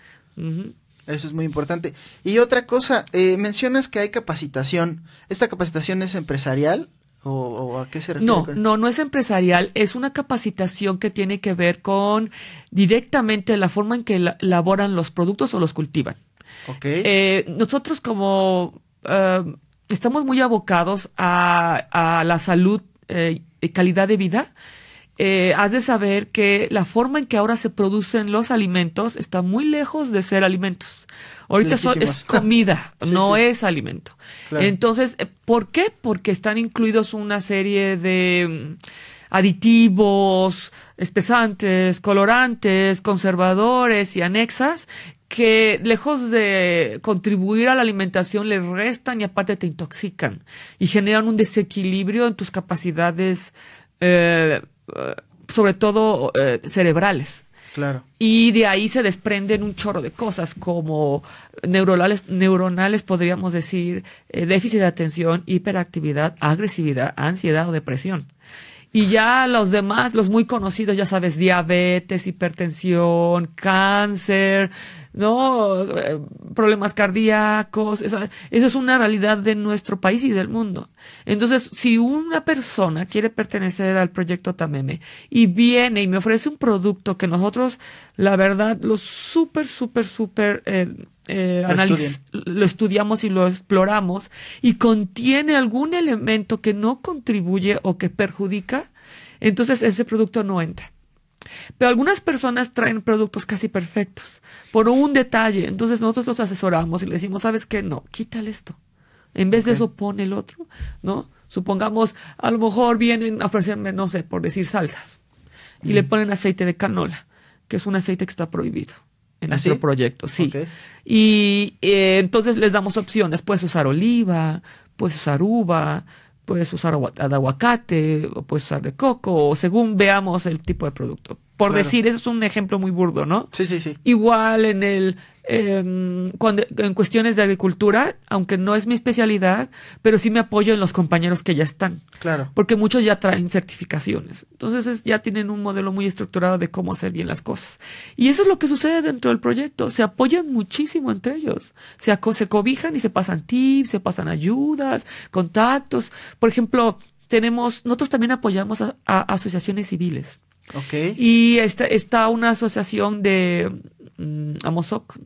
Eso es muy importante. Y otra cosa, eh, mencionas que hay capacitación. ¿Esta capacitación es empresarial? ¿O, a qué se refiere? No, no, no es empresarial, es una capacitación que tiene que ver con directamente la forma en que elaboran los productos o los cultivan. Eh, nosotros como eh, estamos muy abocados a, la salud eh, y calidad de vida, eh, has de saber que la forma en que ahora se producen los alimentos está muy lejos de ser alimentos. Ahorita son, es comida, no es alimento. Entonces, eh, ¿por qué? Porque están incluidos una serie de mm, aditivos, espesantes, colorantes, conservadores y anexas que lejos de contribuir a la alimentación le restan y aparte te intoxican y generan un desequilibrio en tus capacidades eh, eh, sobre todo eh, cerebrales. Claro. Y de ahí se desprenden un chorro de cosas como neuronales, neuronales podríamos decir, eh, déficit de atención, hiperactividad, agresividad, ansiedad o depresión. Y ya los demás, los muy conocidos, ya sabes, diabetes, hipertensión, cáncer, ¿no? Eh, problemas cardíacos, eso, es una realidad de nuestro país y del mundo. Entonces, si una persona quiere pertenecer al proyecto Tameme y viene y me ofrece un producto que nosotros, la verdad, lo super, super, super eh, eh, analizamos, lo estudiamos y lo exploramos y contiene algún elemento que no contribuye o que perjudica, entonces ese producto no entra. Pero algunas personas traen productos casi perfectos por un detalle. Entonces nosotros los asesoramos y le decimos, ¿sabes qué? No, quítale esto. En vez de eso, pon el otro, ¿no? Supongamos, a lo mejor vienen a ofrecerme, no sé, por decir salsas. Y le mm. ponen aceite de canola, que es un aceite que está prohibido en ¿Ah, nuestro proyecto, sí. Y eh, entonces les damos opciones. Puedes usar oliva, puedes usar uva, puedes usar aguacate, o puedes usar de coco, o según veamos el tipo de producto. Por decir, eso es un ejemplo muy burdo, ¿no? Sí, sí, sí. Igual en el Em, en cuestiones de agricultura, aunque no es mi especialidad, pero sí me apoyo en los compañeros que ya están. Claro. Porque muchos ya traen certificaciones. Entonces ya tienen un modelo muy estructurado de cómo hacer bien las cosas. Y eso es lo que sucede dentro del proyecto. Se apoyan muchísimo entre ellos. Se, cobijan y se pasan tips, se pasan ayudas, contactos. Por ejemplo, tenemos, nosotros también apoyamos a, asociaciones civiles. Okay. Y está, una asociación de mm, Amozoc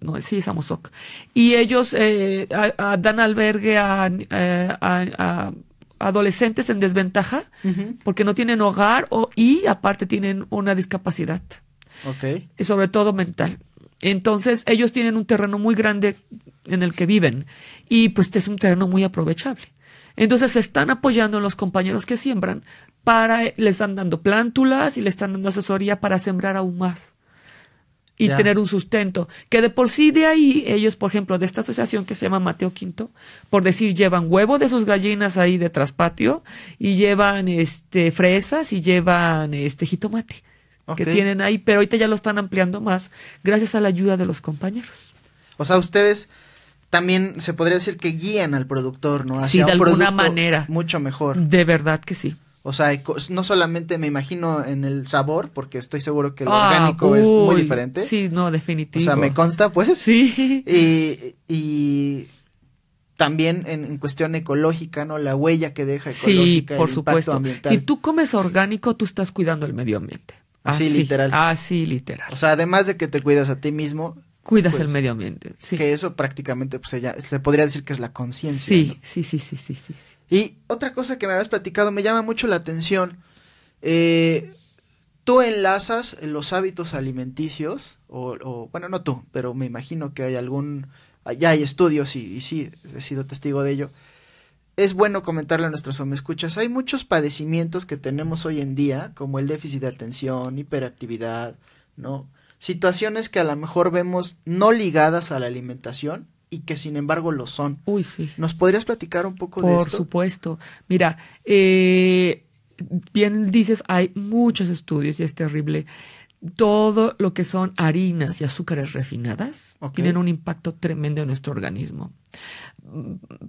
no, sí, Amozoc Y ellos eh, dan albergue eh, a, adolescentes en desventaja porque no tienen hogar y aparte tienen una discapacidad. Y sobre todo mental. Entonces ellos tienen un terreno muy grande en el que viven y pues es un terreno muy aprovechable. Entonces están apoyando a los compañeros que siembran para, eh, les están dando plántulas y les están dando asesoría para sembrar aún más y tener un sustento. Que de por sí de ahí, ellos, por ejemplo, de esta asociación que se llama Mateo Quinto, por decir, llevan huevo de sus gallinas ahí de traspatio y llevan este fresas y llevan este jitomate que tienen ahí, pero ahorita ya lo están ampliando más gracias a la ayuda de los compañeros. O sea, ustedes también se podría decir que guían al productor, ¿no? sí, de alguna manera. Mucho mejor. De verdad que sí. O sea, no solamente me imagino en el sabor, porque estoy seguro que el ah, orgánico es muy diferente. Sí, no, definitivamente. O sea, me consta, pues. Sí. Y, también en, cuestión ecológica, ¿no? La huella que deja ecológica. Sí, por supuesto. Si tú comes orgánico, tú estás cuidando el medio ambiente. Así, literal. Así literal. O sea, además de que te cuidas a ti mismo. Cuidas pues, el medio ambiente, sí. Que eso prácticamente pues, ya, se podría decir que es la conciencia. sí, sí, sí, sí, sí, sí. Y otra cosa que me habías platicado me llama mucho la atención. Eh, tú enlazas los hábitos alimenticios, o, o, bueno, no tú, pero me imagino que hay algún, ya hay estudios y, sí, he sido testigo de ello. Es bueno comentarle a nuestros escuchas hay muchos padecimientos que tenemos hoy en día, como el déficit de atención, hiperactividad, ¿no? Situaciones que a lo mejor vemos no ligadas a la alimentación, y que sin embargo lo son. Uy, sí. ¿Nos podrías platicar un poco de esto? Por supuesto. Mira, eh, bien dices, hay muchos estudios y es terrible. Todo lo que son harinas y azúcares refinadas tienen un impacto tremendo en nuestro organismo.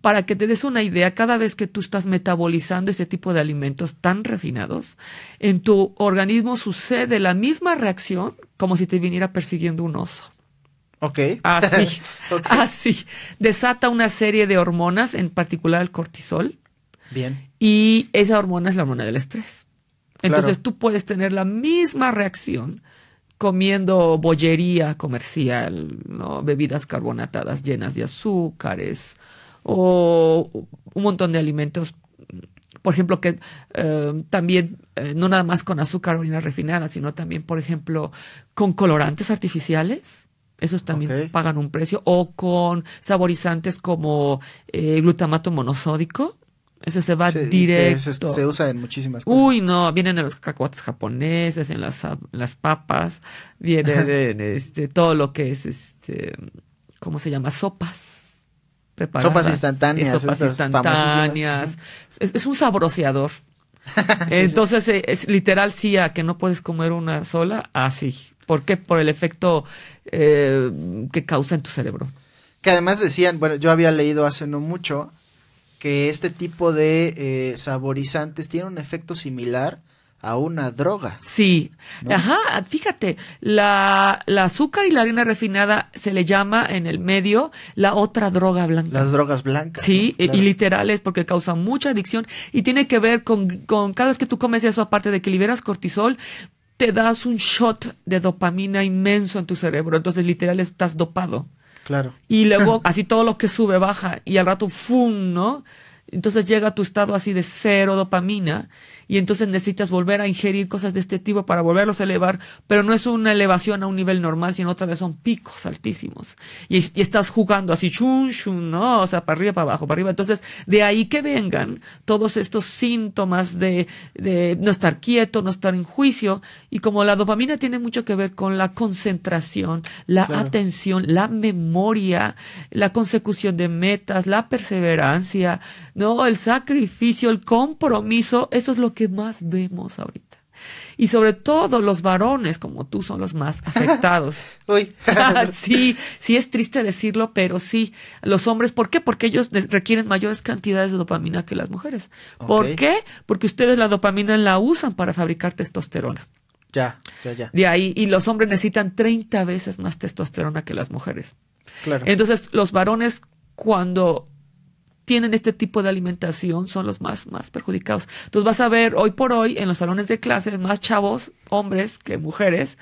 Para que te des una idea, cada vez que tú estás metabolizando ese tipo de alimentos tan refinados, en tu organismo sucede la misma reacción como si te viniera persiguiendo un oso. Ok. Así. Así. Desata una serie de hormonas, en particular el cortisol. Bien. Y esa hormona es la hormona del estrés. Entonces tú puedes tener la misma reacción comiendo bollería comercial, bebidas carbonatadas llenas de azúcares o un montón de alimentos, por ejemplo, que eh, también, eh, no nada más con azúcar o harina refinada, sino también, por ejemplo, con colorantes artificiales esos también pagan un precio, o con saborizantes como eh, glutamato monosódico. Eso se va directo. Este, se, usa en muchísimas cosas. Uy, no, vienen en los cacahuates japoneses, en las, papas, vienen en este, todo lo que es, este, ¿cómo se llama? Sopas. Preparadas. Sopas instantáneas. Sopas instantáneas. Es, es, un sabroseador. Entonces, eh, Es, literal sí a que no puedes comer una sola, así. porque ¿Por qué? Por el efecto eh, que causa en tu cerebro. Que además decían, bueno, yo había leído hace no mucho que este tipo de eh, saborizantes tiene un efecto similar a una droga. Sí, ajá, fíjate, la, azúcar y la harina refinada se le llama en el medio la otra droga blanca. Las drogas blancas. Sí, y literales porque causan mucha adicción y tiene que ver con, con cada vez que tú comes eso, aparte de que liberas cortisol, te das un shot de dopamina inmenso en tu cerebro, entonces literal estás dopado. Claro. Y luego así todo lo que sube baja y al rato ¡fum! ¿no? Entonces llega a tu estado así de cero dopamina y entonces necesitas volver a ingerir cosas de este tipo para volverlos a elevar, pero no es una elevación a un nivel normal, sino otra vez son picos altísimos. Y, estás jugando así, chun, chun, no, o sea, para arriba, para abajo, para arriba. Entonces, de ahí que vengan todos estos síntomas de, no estar quieto, no estar en juicio, y como la dopamina tiene mucho que ver con la concentración, la atención, la memoria, la consecución de metas, la perseverancia, no, el sacrificio, el compromiso, eso es lo que que más vemos ahorita. Y sobre todo los varones como tú son los más afectados. Uy. sí, sí es triste decirlo, pero sí, los hombres, ¿por qué? Porque ellos requieren mayores cantidades de dopamina que las mujeres. ¿Por qué? Porque ustedes la dopamina la usan para fabricar testosterona. Ya, ya, ya. De ahí, y los hombres necesitan 30 veces más testosterona que las mujeres. Claro. Entonces, los varones cuando tienen este tipo de alimentación son los más, más perjudicados. Entonces vas a ver hoy por hoy en los salones de clase más chavos, hombres que mujeres,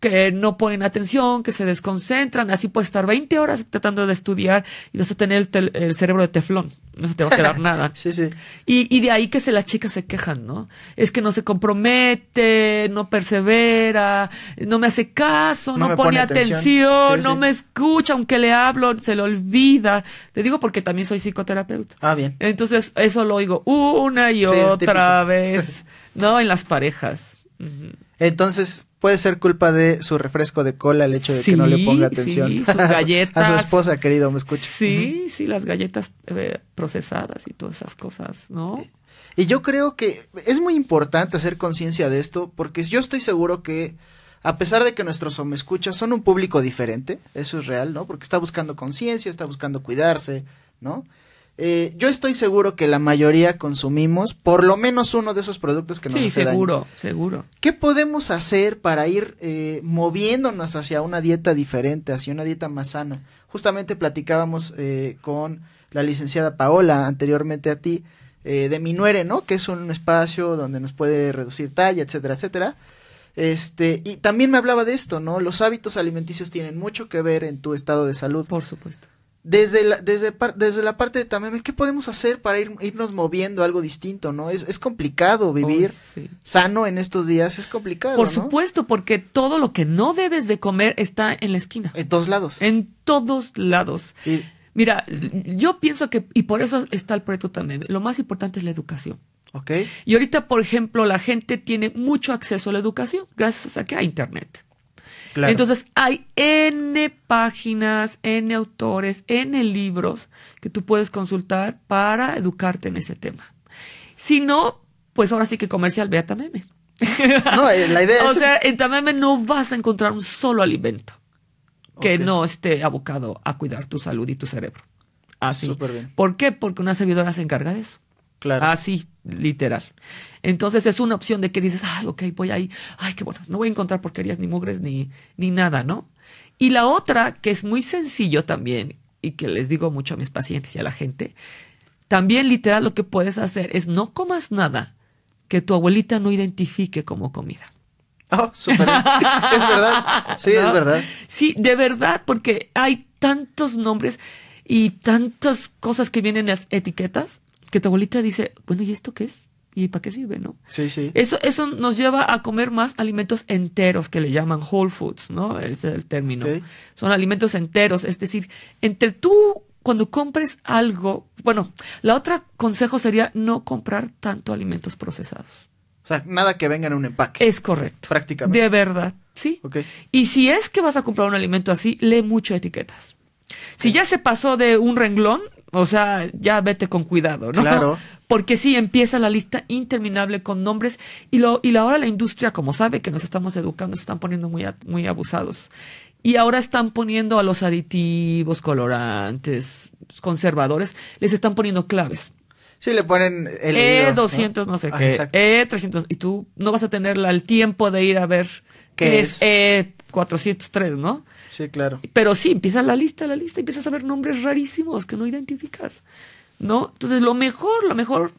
que no ponen atención, que se desconcentran, así puedes estar 20 horas tratando de estudiar y vas a tener el, cerebro de teflón, no se te va a quedar nada. Sí, sí. Y, de ahí que se las chicas se quejan, ¿no? Es que no se compromete, no persevera, no me hace caso, no, pone, atención, no me escucha, aunque le hablo, se le olvida. Te digo porque también soy psicoterapeuta. Ah, bien. Entonces eso lo oigo una y otra vez, ¿no? En las parejas. Entonces, puede ser culpa de su refresco de cola el hecho de que no le ponga atención a su esposa, querido, me escucha. Sí, sí, las galletas eh, procesadas y todas esas cosas, ¿no? Y yo creo que es muy importante hacer conciencia de esto porque yo estoy seguro que a pesar de que nuestros escucha son un público diferente, eso es real, ¿no? Porque está buscando conciencia, está buscando cuidarse, ¿no? Eh, yo estoy seguro que la mayoría consumimos por lo menos uno de esos productos que nos Sí, seguro, seguro. ¿Qué podemos hacer para ir eh, moviéndonos hacia una dieta diferente, hacia una dieta más sana? Justamente platicábamos eh, con la licenciada Paola anteriormente a ti de Minuere, ¿no? Que es un espacio donde nos puede reducir talla, etcétera, etcétera. Este, y también me hablaba de esto, ¿no? Los hábitos alimenticios tienen mucho que ver en tu estado de salud. Por supuesto desde la, desde, la parte de también, ¿qué podemos hacer para irnos moviendo algo distinto? ¿no? Es, complicado vivir sano en estos días, es complicado. Por supuesto, porque todo lo que no debes de comer está en la esquina. En todos lados. En todos lados. Mira, yo pienso que, y por eso está el proyecto también, lo más importante es la educación. Okay. Y ahorita, por ejemplo, la gente tiene mucho acceso a la educación gracias a que a Internet. Entonces hay N páginas, N autores, N libros que tú puedes consultar para educarte en ese tema. Si no, pues ahora sí que comercial, ve a Tameme. No, eh, la idea es... O sea, en Tameme no vas a encontrar un solo alimento que no esté abocado a cuidar tu salud y tu cerebro. Así. ¿Por qué? Porque una servidora se encarga de eso. Claro. Así, literal. Entonces es una opción de que dices, ah ok, voy ahí, ay, qué bueno, no voy a encontrar porquerías ni mugres ni, ni nada, ¿no? Y la otra, que es muy sencillo también, y que les digo mucho a mis pacientes y a la gente, también literal lo que puedes hacer es no comas nada que tu abuelita no identifique como comida. Oh, ah, super. es verdad. Sí, es verdad. Sí, de verdad, porque hay tantos nombres y tantas cosas que vienen en las etiquetas que tu abuelita dice, bueno, ¿y esto qué es? ¿Y para qué sirve, no? Sí, sí. Eso, eso nos lleva a comer más alimentos enteros, que le llaman whole foods, ¿no? Ese es el término. Son alimentos enteros, es decir, entre tú cuando compres algo, bueno, la otra consejo sería no comprar tanto alimentos procesados. O sea, nada que venga en un empaque. Es correcto. Prácticamente. De verdad, sí. Y si es que vas a comprar un alimento así, lee mucho etiquetas. Si ya se pasó de un renglón, o sea, ya vete con cuidado, ¿no? Claro. Porque sí, empieza la lista interminable con nombres y, lo, y ahora la industria, como sabe que nos estamos educando, se están poniendo muy, muy abusados. Y ahora están poniendo a los aditivos, colorantes, conservadores, les están poniendo claves. Sí, le ponen el E200, ¿no? sé ah, qué, E300. E y tú no vas a tener el tiempo de ir a ver qué, es, E... 403, ¿no? Sí, claro. Pero sí, empiezas la lista, la lista, empiezas a ver nombres rarísimos que no identificas, ¿no? Entonces, lo mejor, lo mejor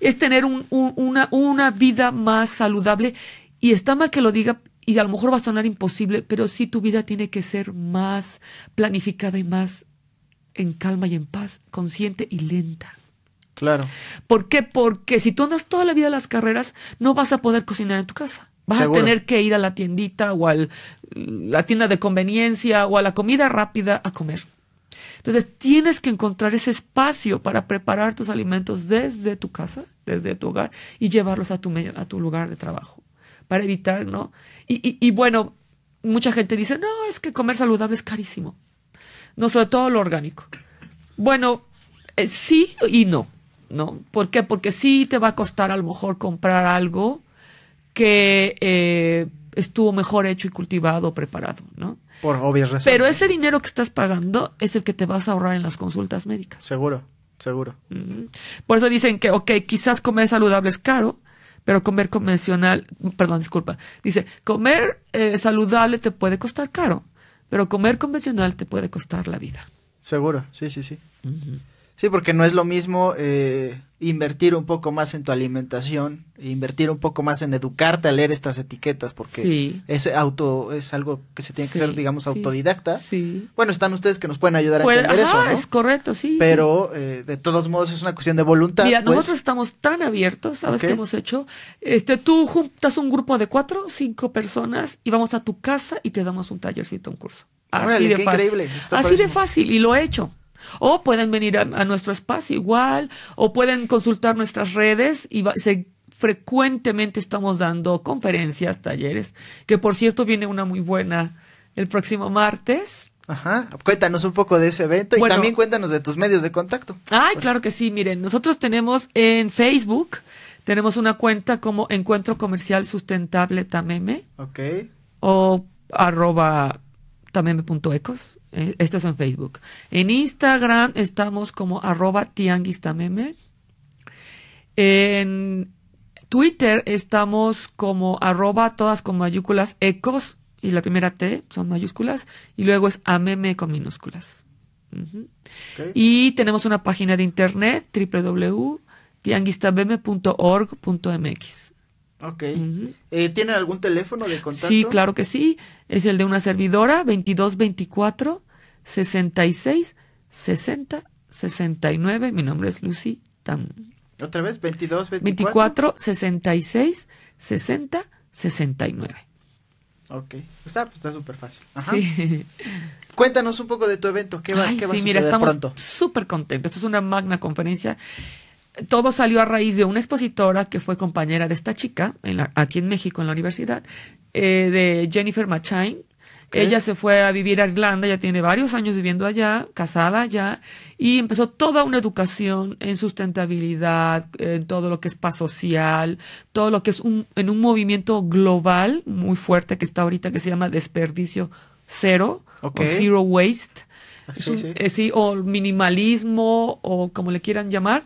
es tener una, una vida más saludable. Y está mal que lo diga, y a lo mejor va a sonar imposible, pero sí tu vida tiene que ser más planificada y más en calma y en paz, consciente y lenta. Claro. ¿Por qué? Porque si tú andas toda la vida a las carreras, no vas a poder cocinar en tu casa. Vas a tener que ir a la tiendita o a la tienda de conveniencia o a la comida rápida a comer. Entonces tienes que encontrar ese espacio para preparar tus alimentos desde tu casa, desde tu hogar y llevarlos a tu, lugar de trabajo para evitar, ¿no? Y, y, bueno, mucha gente dice, no, es que comer saludable es carísimo. No, sobre todo lo orgánico. Bueno, eh, sí y no, ¿no? ¿Por qué? Porque sí te va a costar a lo mejor comprar algo que eh, estuvo mejor hecho y cultivado, preparado, ¿no? Por obvias razones. Pero ese dinero que estás pagando es el que te vas a ahorrar en las consultas médicas. Seguro, seguro. Por eso dicen que, ok, quizás comer saludable es caro, pero comer convencional, perdón, disculpa. Dice, comer eh, saludable te puede costar caro, pero comer convencional te puede costar la vida. Seguro, sí, sí, sí. Sí, porque no es lo mismo eh, invertir un poco más en tu alimentación, invertir un poco más en educarte a leer estas etiquetas, porque ese es auto, es algo que se tiene que ser, digamos, autodidacta. Sí. Bueno, están ustedes que nos pueden ayudar a pues, entender eso, ¿no? es correcto, sí. Pero eh, de todos modos es una cuestión de voluntad. Mira, pues. nosotros estamos tan abiertos, ¿sabes qué hemos hecho? Este, tú juntas un grupo de cuatro, cinco personas y vamos a tu casa y te damos un tallercito, un curso. Así de fácil. Así de fácil y lo he hecho. O pueden venir a, nuestro espacio igual, o pueden consultar nuestras redes y frecuentemente estamos dando conferencias, talleres, que por cierto viene una muy buena el próximo martes. Ajá, cuéntanos un poco de ese evento y también cuéntanos de tus medios de contacto. Ay, claro que sí, miren, nosotros tenemos en Facebook, tenemos una cuenta como Encuentro Comercial Sustentable Tameme. Ok. O arroba también punto ecos. Eh, esto es en Facebook. En Instagram estamos como arroba tianguistameme. En Twitter estamos como arroba todas con mayúsculas ecos y la primera T son mayúsculas y luego es ameme con minúsculas. Y tenemos una página de internet www.tianguistameme.org.mx. Ok. eh, ¿Tienen algún teléfono de contacto? Sí, claro que sí. Es el de una servidora, 2224 66 60 69. Mi nombre es Lucy Tam. ¿Otra vez? 22 24. 66 60 69. Ok. Pues, está está súper fácil. Ajá. Sí. Cuéntanos un poco de tu evento. ¿Qué va, qué va sí, a suceder mira, estamos súper contentos. Esto es una magna conferencia todo salió a raíz de una expositora que fue compañera de esta chica en aquí en México en la universidad, eh, de Jennifer Machain. Ella se fue a vivir a Irlanda, ya tiene varios años viviendo allá, casada allá, y empezó toda una educación en sustentabilidad, en todo lo que es paz social, todo lo que es un, en un movimiento global muy fuerte que está ahorita que se llama desperdicio cero o zero waste, ah, eh, o minimalismo o como le quieran llamar.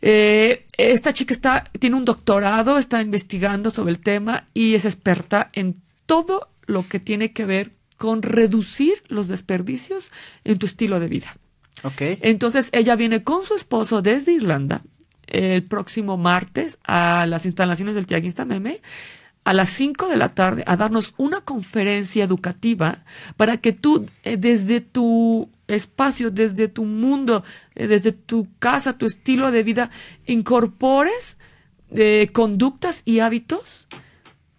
Eh, esta chica está, tiene un doctorado, está investigando sobre el tema y es experta en todo lo que tiene que ver con reducir los desperdicios en tu estilo de vida. Okay. Entonces ella viene con su esposo desde Irlanda el próximo martes a las instalaciones del Tiaguista Meme a las 5 de la tarde a darnos una conferencia educativa para que tú eh, desde tu espacio desde tu mundo, eh, desde tu casa, tu estilo de vida, incorpores eh, conductas y hábitos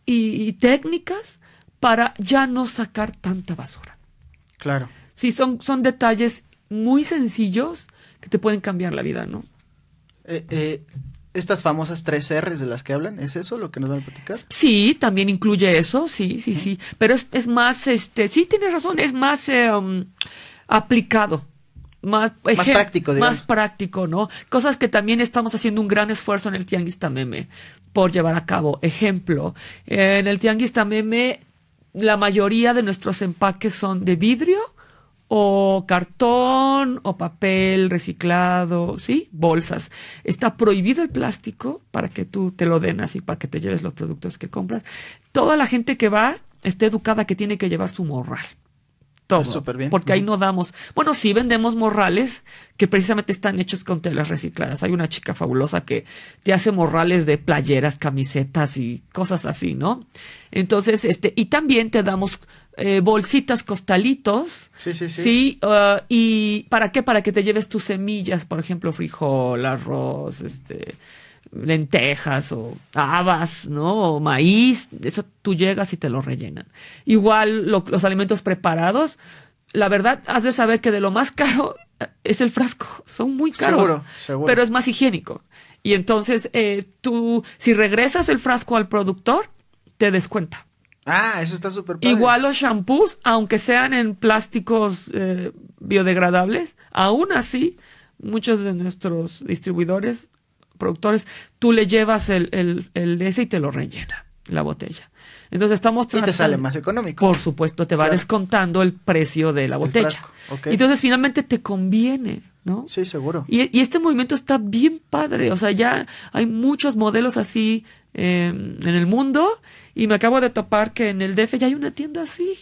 y, técnicas para ya no sacar tanta basura. Claro. Sí, son, son detalles muy sencillos que te pueden cambiar la vida, ¿no? Eh, estas famosas tres R's de las que hablan, ¿es eso lo que nos van a platicar? Sí, también incluye eso, sí, sí, sí. Pero es, es más, este, sí, tienes razón, es más... Em, aplicado. Más, práctico, ¿no? Cosas que también estamos haciendo un gran esfuerzo en el Tianguis Tameme por llevar a cabo. Ejemplo, en el Tianguis Tameme la mayoría de nuestros empaques son de vidrio o cartón o papel reciclado, ¿sí? Bolsas. Está prohibido el plástico para que tú te lo denas y para que te lleves los productos que compras. Toda la gente que va está educada que tiene que llevar su morral bien. Porque ahí no damos. Bueno, sí vendemos morrales que precisamente están hechos con telas recicladas. Hay una chica fabulosa que te hace morrales de playeras, camisetas y cosas así, ¿no? Entonces, este, y también te damos eh, bolsitas, costalitos. Sí, sí, sí. ¿sí? Uh, ¿Y para qué? Para que te lleves tus semillas, por ejemplo, frijol, arroz, este lentejas o habas, ¿no? O maíz, eso tú llegas y te lo rellenan. Igual los alimentos preparados, la verdad, has de saber que de lo más caro eh, es el frasco, son muy caros, seguro, pero es más higiénico. Y entonces eh, tú, si regresas el frasco al productor, te descuenta. Ah, eso está súper Igual los shampoos, aunque sean en plásticos eh, biodegradables, aún así, muchos de nuestros distribuidores productores, tú le llevas el, el, el ese y te lo rellena la botella. Entonces estamos tratando. Y te sale más económico. Por supuesto, te va descontando el precio de la botella. Entonces finalmente te conviene, ¿no? Sí, seguro. Y, este movimiento está bien padre. O sea, ya hay muchos modelos así em, en el mundo. Y me acabo de topar que en el DF ya hay una tienda así,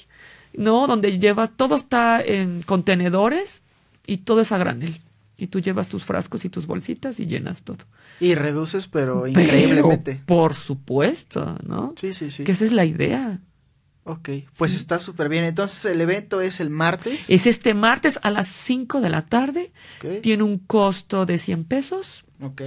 ¿no? Donde llevas, todo está en contenedores y todo es a granel. Y tú llevas tus frascos y tus bolsitas y llenas todo. Y reduces, pero, increíblemente. Por supuesto, ¿no? Sí, sí, sí. Que esa es la idea. Ok, pues está súper bien. Entonces el evento es el martes. Es este martes a las 5 de la tarde. Tiene un costo de 100 pesos. Ok.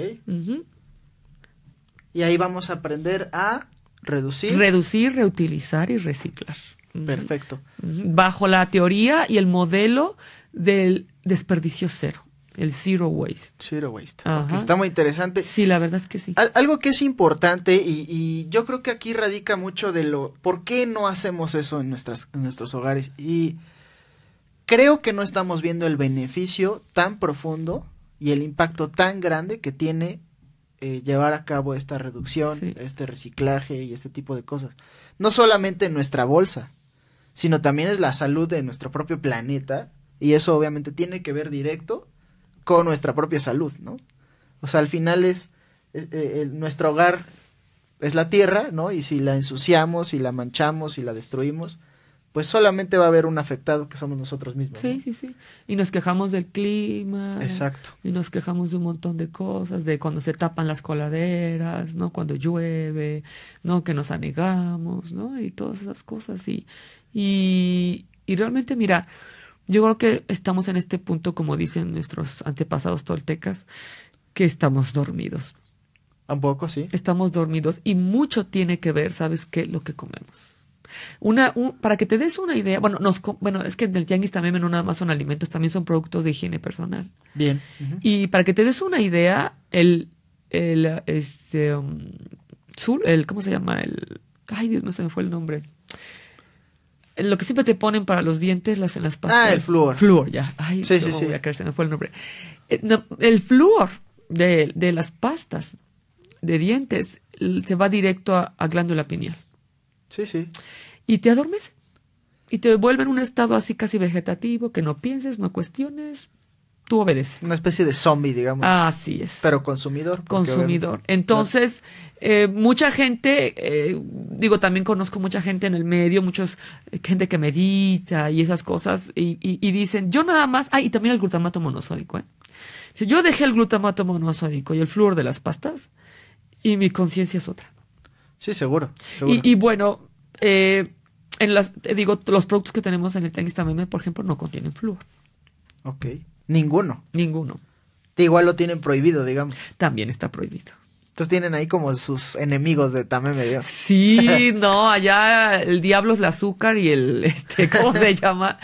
Y ahí vamos a aprender a reducir. Reducir, reutilizar y reciclar. Perfecto. Bajo la teoría y el modelo del desperdicio cero. El zero waste. Zero waste. está muy interesante. Sí, la verdad es que sí. algo que es importante y, yo creo que aquí radica mucho de lo... ¿Por qué no hacemos eso en, nuestras, nuestros hogares? Y creo que no estamos viendo el beneficio tan profundo y el impacto tan grande que tiene eh, llevar a cabo esta reducción, este reciclaje y este tipo de cosas. No solamente en nuestra bolsa, sino también es la salud de nuestro propio planeta y eso obviamente tiene que ver directo con nuestra propia salud, ¿no? O sea, al final es, eh, nuestro hogar es la tierra, ¿no? Y si la ensuciamos, si la manchamos, si la destruimos, pues solamente va a haber un afectado que somos nosotros mismos. Sí, sí, sí. Y nos quejamos del clima. Exacto. Y nos quejamos de un montón de cosas, de cuando se tapan las coladeras, ¿no? Cuando llueve, ¿no? Que nos anegamos, ¿no? Y todas esas cosas. y, y realmente, mira, yo creo que estamos en este punto, como dicen nuestros antepasados toltecas, que estamos dormidos. Tampoco, sí. Estamos dormidos y mucho tiene que ver, ¿sabes qué? Lo que comemos. Una, para que te des una idea, bueno, nos, bueno, es que en el tianguis también no nada más son alimentos, también son productos de higiene personal. Bien. Y para que te des una idea, el, el, este, um, el, ¿cómo se llama? El, ay Dios, no se me fue el nombre lo que siempre te ponen para los dientes, las en las pastas. Ah, el flúor. Flúor, ya. sí, sí, sí. a creer, se me fue el nombre. Eh, el flúor de, las pastas de dientes se va directo a, glándula pineal. Sí, sí. Y te adormes. Y te vuelve en un estado así casi vegetativo, que no pienses, no cuestiones, tú obedeces. Una especie de zombie, digamos. Así es. Pero consumidor. Consumidor. Entonces, eh, mucha gente, eh, digo, también conozco mucha gente en el medio, muchos eh, gente que medita y esas cosas, y, dicen, yo nada más, ah, y también el glutamato monosódico, ¿eh? Si yo dejé el glutamato monosódico y el flúor de las pastas, y mi conciencia es otra. Sí, seguro. Y, y, bueno, eh, en las, digo, los productos que tenemos en el Tenguista también, por ejemplo, no contienen flúor. Ok. Ninguno. Ninguno. Igual lo tienen prohibido, digamos. También está prohibido. Entonces tienen ahí como sus enemigos de también Medio. Sí, no, allá el diablo es el azúcar y el, este, ¿cómo se llama?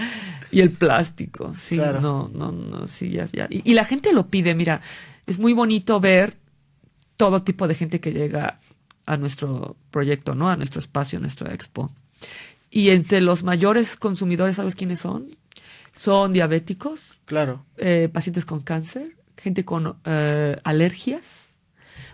Y el plástico. Sí, no, no, no, sí, ya, ya. Y, y la gente lo pide, mira, es muy bonito ver todo tipo de gente que llega a nuestro proyecto, ¿no? A nuestro espacio, a nuestra expo. Y entre los mayores consumidores, ¿sabes quiénes son? son diabéticos, claro. Eh, pacientes con cáncer, gente con eh, alergias,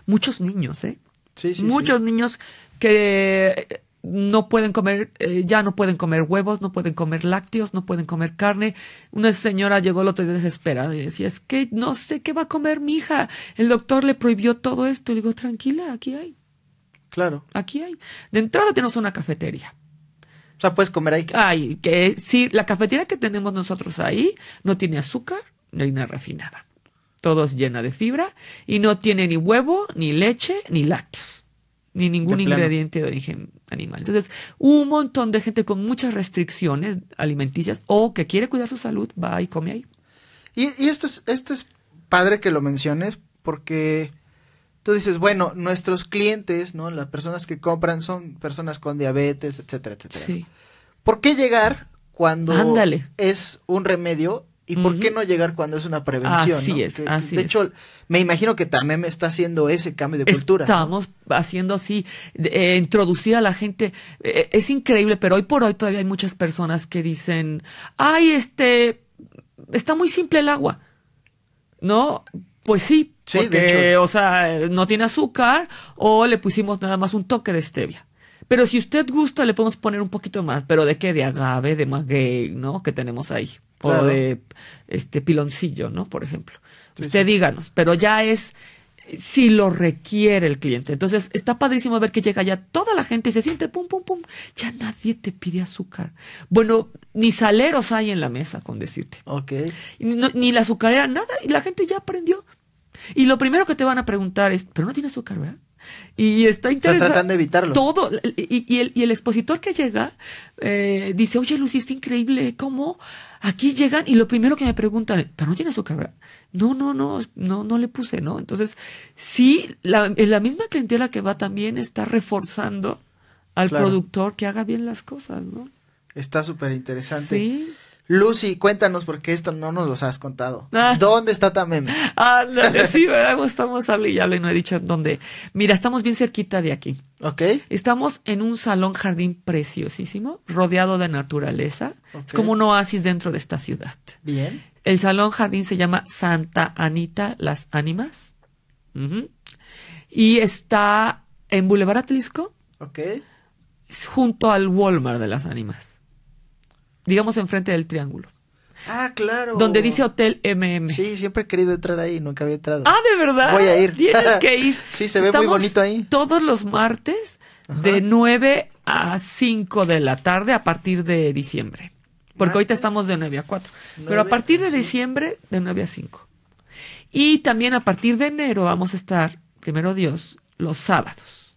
muchos niños, ¿eh? Sí, muchos niños que eh, no pueden comer, ya no pueden comer huevos, no pueden comer lácteos, no pueden comer carne. Una señora llegó el otro día desesperada y decía, es que no sé qué va a comer mi hija. El doctor le prohibió todo esto. le digo, tranquila, aquí hay. Claro. Aquí hay. De entrada tenemos una cafetería. O sea, puedes comer ahí. Ay, que sí, la cafetería que tenemos nosotros ahí no tiene azúcar ni harina refinada. Todo es llena de fibra y no tiene ni huevo, ni leche, ni lácteos, ni ningún ingrediente de origen animal. Entonces, un montón de gente con muchas restricciones alimenticias o que quiere cuidar su salud va y come ahí. Y, y esto es, esto es padre que lo menciones porque tú dices, bueno, nuestros clientes, ¿no? Las personas que compran son personas con diabetes, etcétera, etcétera. Sí. ¿Por qué llegar cuando es un remedio ¿Y por qué no llegar cuando es una prevención? Así es, así es. de hecho, me imagino que también me está haciendo ese cambio de cultura. Estamos haciendo así, eh, introducir a la gente. Eh, eh, es increíble, pero hoy por hoy todavía hay muchas personas que dicen, ay, este, está muy simple el agua. ¿No? Pues sí, porque, o sea, no tiene azúcar o le pusimos nada más un toque de stevia. Pero si usted gusta, le podemos poner un poquito más. ¿Pero de qué? De agave, de maguey, ¿no? Que tenemos ahí. O de este piloncillo, ¿no? Por ejemplo. usted díganos. Pero ya es si lo requiere el cliente. Entonces, está padrísimo ver que llega ya toda la gente y se siente pum, pum, pum. Ya nadie te pide azúcar. Bueno, ni saleros hay en la mesa, con decirte. Ok. Ni, ni la azucarera, nada. Y la gente ya aprendió. Y lo primero que te van a preguntar es, pero no tiene azúcar, ¿verdad? Y está interesante. Tratan de evitarlo. Todo. Y, el, y el, expositor que llega eh, dice, oye, Lucy, está increíble cómo aquí llegan y lo primero que me preguntan, pero no tiene azúcar, ¿verdad? No, no, no, no, no le puse, ¿no? Entonces, sí, la, misma clientela que va también está reforzando al productor que haga bien las cosas, ¿no? Está súper interesante. Sí. Lucy, cuéntanos porque esto no nos lo has contado. Ah. ¿Dónde está también? Ah, sí, ¿verdad? estamos hable y hable y no he dicho dónde. Mira, estamos bien cerquita de aquí. Ok. Estamos en un salón jardín preciosísimo, rodeado de naturaleza. Es como un oasis dentro de esta ciudad. Bien. El salón jardín se llama Santa Anita Las Ánimas. Y está en Boulevard Atlisco. Ok. Es junto al Walmart de las Ánimas digamos, enfrente del triángulo. Ah, claro. Donde dice Hotel MM. Sí, siempre he querido entrar ahí, nunca había entrado. Ah, de verdad. Voy a ir. Tienes que ir. sí, se ve muy bonito ahí. Todos los martes de 9 a 5 de la tarde a partir de diciembre. Porque ah, ahorita pues. estamos de 9 a 4. Pero a partir de diciembre, de 9 a 5. Y también a partir de enero vamos a estar, primero Dios, los sábados.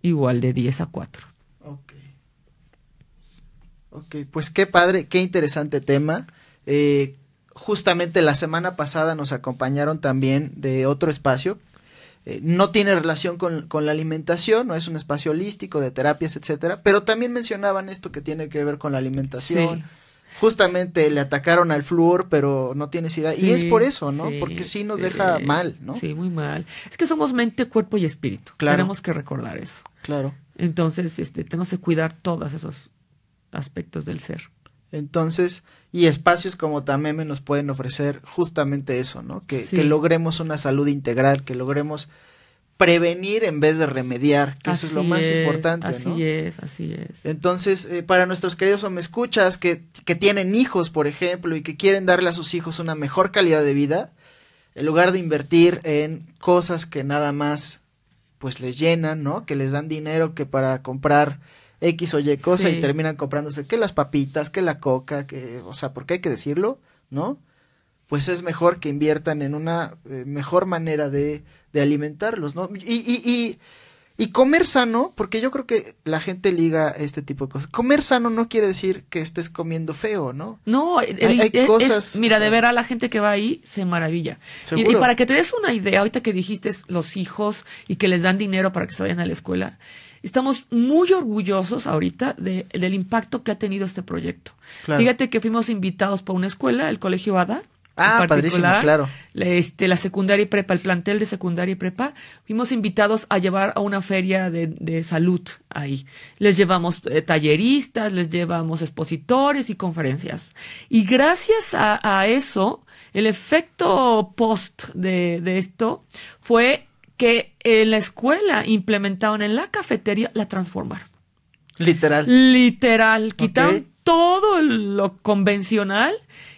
Igual de 10 a 4. Ok, pues qué padre, qué interesante tema. Eh, justamente la semana pasada nos acompañaron también de otro espacio. Eh, no tiene relación con, la alimentación, no es un espacio holístico de terapias, etcétera, pero también mencionaban esto que tiene que ver con la alimentación. Justamente le atacaron al flúor, pero no tiene idea. y es por eso, ¿no? Porque sí nos deja mal, ¿no? Sí, muy mal. Es que somos mente, cuerpo y espíritu. Claro. Tenemos que recordar eso. Claro. Entonces, este, tenemos que cuidar todas esos aspectos del ser. Entonces, y espacios como Tameme nos pueden ofrecer justamente eso, ¿no? Que, logremos una salud integral, que logremos prevenir en vez de remediar, que eso es lo más importante, importante. Así es, así es. Entonces, eh, para nuestros queridos o me escuchas que, que tienen hijos, por ejemplo, y que quieren darle a sus hijos una mejor calidad de vida, en lugar de invertir en cosas que nada más pues les llenan, ¿no? Que les dan dinero que para comprar X o Y cosa y terminan comprándose que las papitas, que la coca, que, o sea, porque hay que decirlo, ¿no? Pues es mejor que inviertan en una eh, mejor manera de, de alimentarlos, ¿no? Y, y, y, comer sano, porque yo creo que la gente liga este tipo de cosas. Comer sano no quiere decir que estés comiendo feo, ¿no? No, e, mira, de ver a la gente que va ahí se maravilla. Y, y para que te des una idea, ahorita que dijiste los hijos y que les dan dinero para que se vayan a la escuela, estamos muy orgullosos ahorita de, del impacto que ha tenido este proyecto. Fíjate que fuimos invitados por una escuela, el Colegio Ada. Ah, en particular, claro. La, este, la secundaria y prepa, el plantel de secundaria y prepa, fuimos invitados a llevar a una feria de, salud ahí. Les llevamos eh, talleristas, les llevamos expositores y conferencias. Y gracias a, eso, el efecto post de, de esto fue que en la escuela implementaron en la cafetería, la transformaron. Literal. Literal. Quitaron todo lo convencional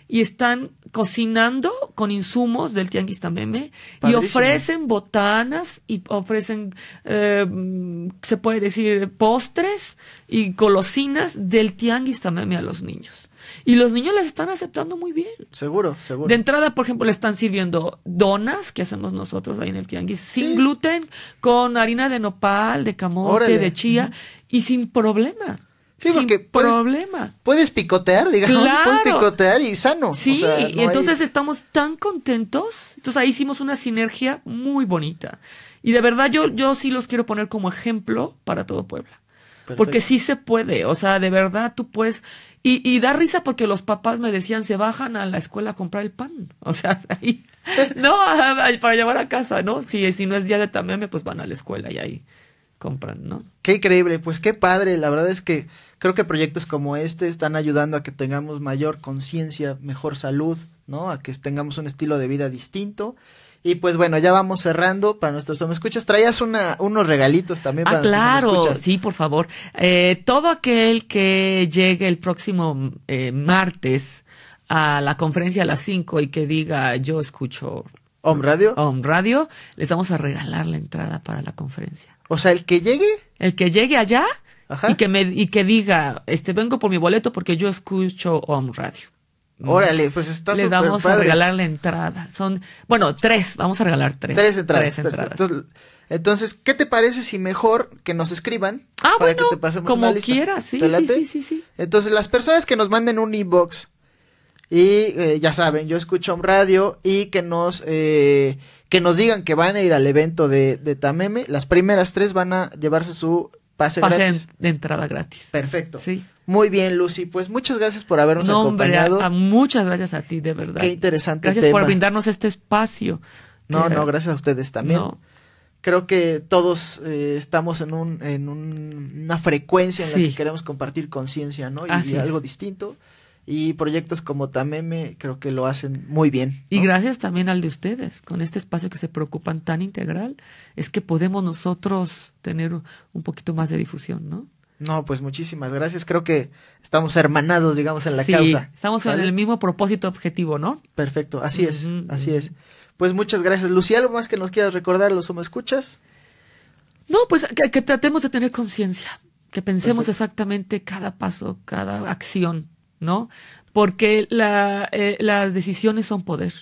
y están cocinando con insumos del tianguis tameme y ofrecen botanas y ofrecen, eh, se puede decir, postres y golosinas del tianguis tameme a los niños. Y los niños les están aceptando muy bien. Seguro, seguro. De entrada, por ejemplo, le están sirviendo donas que hacemos nosotros ahí en el tianguis, sin gluten, con harina de nopal, de camote, de chía, y sin problema. Sí, sin problema. Puedes picotear, digamos, claro. puedes picotear y sano. Sí, y entonces estamos tan contentos. Entonces ahí hicimos una sinergia muy bonita. Y de verdad yo, yo sí los quiero poner como ejemplo para todo Puebla. Porque sí se puede, o sea, de verdad tú puedes y, da risa porque los papás me decían, se bajan a la escuela a comprar el pan. O sea, ahí, no, para llevar a casa, ¿no? Si, si no es día de tameme, pues van a la escuela y ahí compran, ¿no? Qué increíble, pues qué padre, la verdad es que creo que proyectos como este están ayudando a que tengamos mayor conciencia, mejor salud, ¿no? A que tengamos un estilo de vida distinto y pues bueno, ya vamos cerrando para nuestros escuchas Traías una, unos regalitos también ah, para ah, claro, sí, por favor. Eh, todo aquel que llegue el próximo eh, martes a la conferencia a las 5 y que diga yo escucho Home Radio. Home Radio, les vamos a regalar la entrada para la conferencia. O sea, el que llegue. El que llegue allá y que me y que diga, este vengo por mi boleto porque yo escucho Home Radio. Órale, pues está Le vamos a regalar la entrada. Son, bueno, tres, vamos a regalar tres. Tres entradas. Tres entradas. entonces, ¿qué te parece si mejor que nos escriban? Ah, para que te pasemos como quieras, sí, sí, sí, sí, Entonces, las personas que nos manden un inbox y eh, ya saben, yo escucho un radio y que nos eh, que nos digan que van a ir al evento de, de Tameme, las primeras tres van a llevarse su pase, de entrada gratis. Perfecto. Sí. Muy bien, Lucy. Pues muchas gracias por habernos acompañado. muchas gracias a ti, de verdad. Qué interesante. Gracias por brindarnos este espacio. No, no, gracias a ustedes también. Creo que todos eh, estamos en, un, en un, una frecuencia en la que queremos compartir conciencia, ¿no? Y, algo distinto. Y proyectos como Tameme creo que lo hacen muy bien. Y gracias también al de ustedes, con este espacio que se preocupan tan integral, es que podemos nosotros tener un poquito más de difusión, ¿no? No, pues muchísimas gracias. Creo que estamos hermanados, digamos, en la sí, causa. Estamos en el mismo propósito objetivo, ¿no? Perfecto, así es, así es. Pues muchas gracias. Lucía, ¿algo más que nos quieras recordar los me escuchas? No, pues que, tratemos de tener conciencia, que pensemos exactamente cada paso, cada acción, ¿no? Porque eh, las decisiones son poder.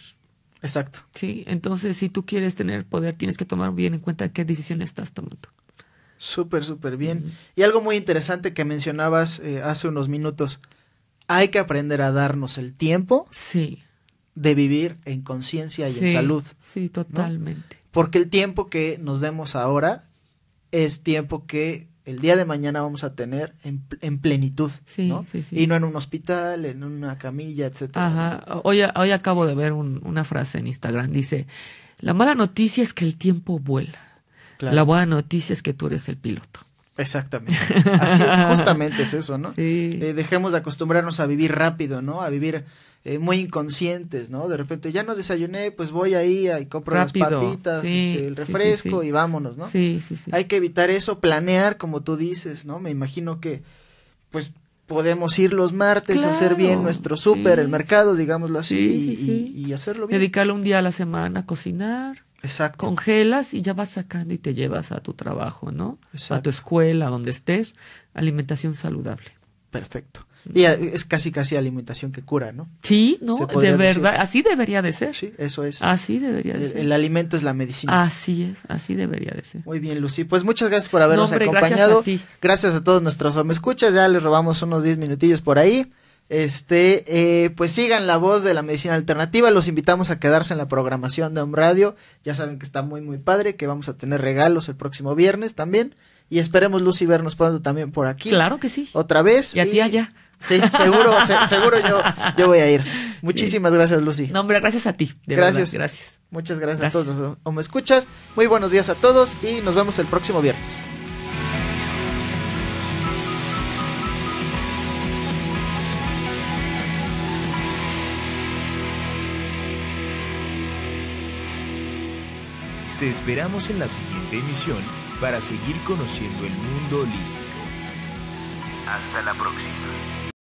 Exacto. Sí, entonces si tú quieres tener poder, tienes que tomar bien en cuenta qué decisiones estás tomando. Súper, súper bien. Y algo muy interesante que mencionabas eh, hace unos minutos, hay que aprender a darnos el tiempo sí. de vivir en conciencia y en salud. Sí, totalmente. Porque el tiempo que nos demos ahora es tiempo que el día de mañana vamos a tener en, plenitud, sí, Y no en un hospital, en una camilla, etcétera. Ajá. Hoy, acabo de ver una frase en Instagram. Dice, la mala noticia es que el tiempo vuela. La buena noticia es que tú eres el piloto. Exactamente. Así es, justamente es eso, ¿no? Sí. Eh, dejemos de acostumbrarnos a vivir rápido, ¿no? A vivir eh, muy inconscientes, ¿no? De repente ya no desayuné, pues voy ahí y compro las papitas, este, el refresco y vámonos, ¿no? Sí, sí, sí. Hay que evitar eso, planear, como tú dices, ¿no? Me imagino que, pues, podemos ir los martes a hacer bien nuestro súper, el mercado, digámoslo así, y, y, hacerlo bien. Dedicarle un día a la semana a cocinar. Exacto. Congelas y ya vas sacando y te llevas a tu trabajo, ¿no? A tu escuela, donde estés, alimentación saludable. Perfecto. Y es casi casi alimentación que cura, ¿no? Sí, no, de verdad, así debería de ser. Sí, eso es. Así debería de ser. El alimento es la medicina. Así es, así debería de ser. Muy bien, Lucy. Pues muchas gracias por habernos acompañado. Gracias a ti. Gracias a todos nuestros escuchas. Ya les robamos unos diez minutillos por ahí. Este, eh, pues sigan la voz de la medicina alternativa. Los invitamos a quedarse en la programación de Home Radio. Ya saben que está muy, muy padre, que vamos a tener regalos el próximo viernes también. Y esperemos, Lucy, vernos pronto también por aquí. Claro que sí. Otra vez. Y a ti allá. Sí, seguro, seguro yo, voy a ir. Muchísimas gracias, Lucy. No, hombre, gracias a ti. gracias. gracias. Muchas gracias, gracias, a todos. O me escuchas. Muy buenos días a todos y nos vemos el próximo viernes. Te esperamos en la siguiente emisión para seguir conociendo el mundo holístico. Hasta la próxima.